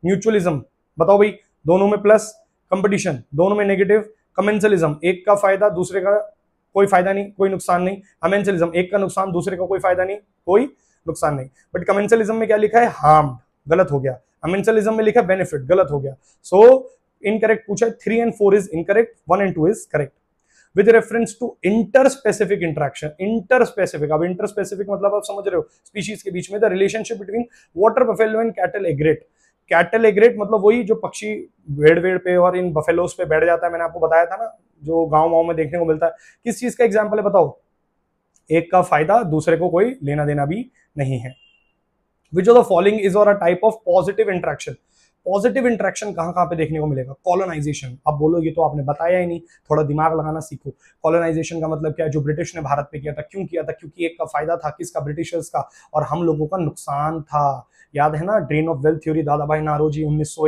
म्यूचुअलिज्म बताओ भाई दोनों में प्लस कंपटीशन दोनों में नेगेटिव कमेंसलिज्म एक का फायदा दूसरे का कोई फायदा नहीं कोई नुकसान नहीं कमेंसलिज्म एक का नुकसान दूसरे का कोई फायदा नहीं कोई नुकसान नहीं बट कमेंशलिज्म में क्या लिखा है हार्म गलत हो गया कमेंसलिज्म में लिखा है बेनिफिट गलत हो गया सो इनकरेक्ट पूछा है three and four is incorrect one and two is correct with reference to inter specific interaction inter specific अब इंटर स्पेसिफिक मतलब आप समझ रहे हो स्पीशीज के बीच में the relationship between water buffalo and cattle egret cattle egret मतलब वही जो पक्षी भेड़ वेड़ पे और इन बफेलोस पे बैठ जाता है मैंने आपको बताया था ना जो गांव वाँव में देखने को मिलता है किस चीज़ का एग्जाम्पल है बताओ एक का फायदा दूसरे को कोई लेना देना भी नहीं है which of the following is और a type of positive interaction positive interaction कहाँ कहाँ पे देखने को मिलेगा कॉलोनाइजेशन आप बोलो ये तो आपने बताया ही नहीं थोड़ा दिमाग लगाना सीखो कॉलोनाइजेशन का मतलब क्या है जो ब्रिटिश ने भारत पे किया था क्यों किया था क्योंकि एक का फायदा था किसका ब्रिटिशर्स का और हम लोगों का नुकसान था याद है ना ड्रेन ऑफ वेल्थ थ्योरी दादा भाई नारोजी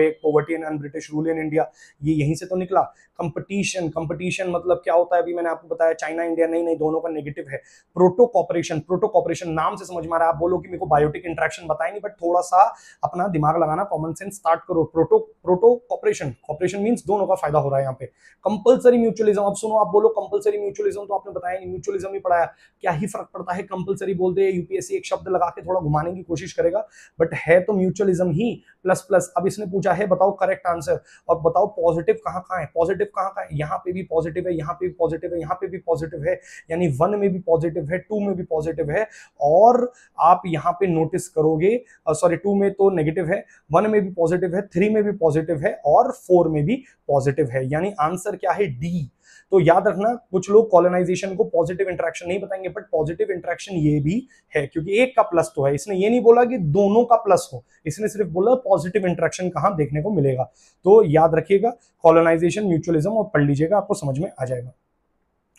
एक poverty and British rule in India ये यहीं से तो निकला कंपटीशन कंपटीशन मतलब क्या होता है अभी मैंने आपको बताया चाइना इंडिया नहीं नहीं दोनों का नेगेटिव है प्रोटो कॉपरेशन प्रोटो कॉपरेशन नाम से समझ में आ रहा है आप बोलो कि मेरे को बायोटिक इंट्रैक्शन बताएंगे बट थोड़ा सा अपना दिमाग लगाना कॉमन सेंस स्टार्ट करो proto proto cooperation cooperation means दोनों का फायदा हो रहा है यहाँ पे कंपलसरी म्यूचुअलिज्म आप सुनो आप बोलो कंपलसरी म्यूचुअलिज्म तो आपने बताया नहीं म्यूचुअलिज्म ही पढ़ाया क्या ही फर्क पड़ता है कंपलसरी बोलते हैं यूपीएससी एक शब्द लगा के थोड़ा घुमाने की कोशिश करेगा बट है तो म्यूचुअलिज्म ही प्लस प्लस अब इसने पूछा है बताओ करेक्ट आंसर और बताओ पॉजिटिव कहाँ कहाँ है पॉजिटिव कहाँ कहाँ है यहाँ पे भी पॉजिटिव है यहाँ पे भी पॉजिटिव है यहाँ पे भी पॉजिटिव है यानी वन में भी पॉजिटिव है टू में भी पॉजिटिव है और आप यहाँ पे नोटिस करोगे सॉरी टू में तो नेगेटिव है वन में भी पॉजिटिव है थ्री में भी पॉजिटिव है और फोर में भी पॉजिटिव है यानी आंसर क्या है डी तो याद रखना कुछ लोग कॉलोनाइजेशन को पॉजिटिव इंट्रैक्शन नहीं बताएंगे बट पॉजिटिव इंट्रैक्शन ये भी है क्योंकि एक का प्लस तो है इसने ये नहीं बोला कि दोनों का प्लस हो इसने सिर्फ बोला पॉजिटिव इंट्रैक्शन कहां देखने को मिलेगा तो याद रखिएगा कॉलोनाइजेशन म्यूचुअलिज्म और पढ़ लीजिएगा आपको समझ में आ जाएगा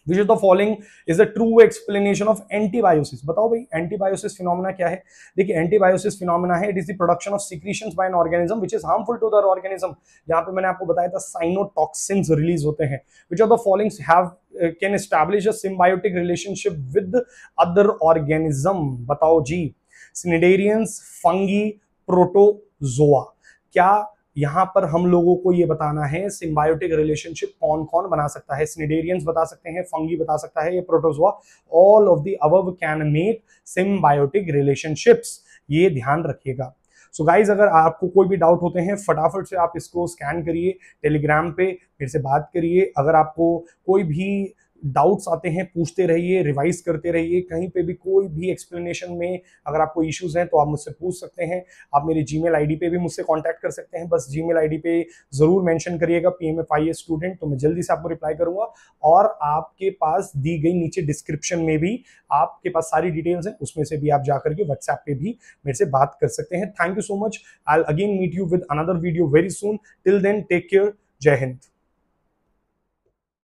which is the following is the true explanation of antibiosis बताओ भाई एंटीबायोसिस फिनोमिना क्या है देखिए एंटीबायोसिस फिनोमिना है it is the production of secretion by an organism which is harmful to the organism जहां पे मैंने आपको बताया था साइनोटॉक्सिन रिलीज होते हैं which are the following have can establish a symbiotic relationship with other organism बताओ जी सिनेडेरियंस फंगी प्रोटोजोआ क्या यहाँ पर हम लोगों को ये बताना है सिम्बायोटिक रिलेशनशिप कौन कौन बना सकता है स्निडेरियंस बता सकते हैं फंगी बता सकता है ये protozoa all of the above can make symbiotic relationships ये ध्यान रखिएगा सो so गाइज अगर आपको कोई भी डाउट होते हैं फटाफट से आप इसको स्कैन करिए टेलीग्राम पे फिर से बात करिए अगर आपको कोई भी डाउट्स आते हैं पूछते रहिए रिवाइज करते रहिए कहीं पे भी कोई भी एक्सप्लेनेशन में अगर आपको इश्यूज हैं तो आप मुझसे पूछ सकते हैं आप मेरे जी मेल पे भी मुझसे कॉन्टैक्ट कर सकते हैं बस जी मेल पे ज़रूर मैंशन करिएगा पी एम स्टूडेंट तो मैं जल्दी से आपको रिप्लाई करूंगा और आपके पास दी गई नीचे डिस्क्रिप्शन में भी आपके पास सारी डिटेल्स हैं उसमें से भी आप जा करके व्हाट्सएप पे भी मेरे से बात कर सकते हैं thank you so much I again meet you with another video very soon till then take care जय हिंद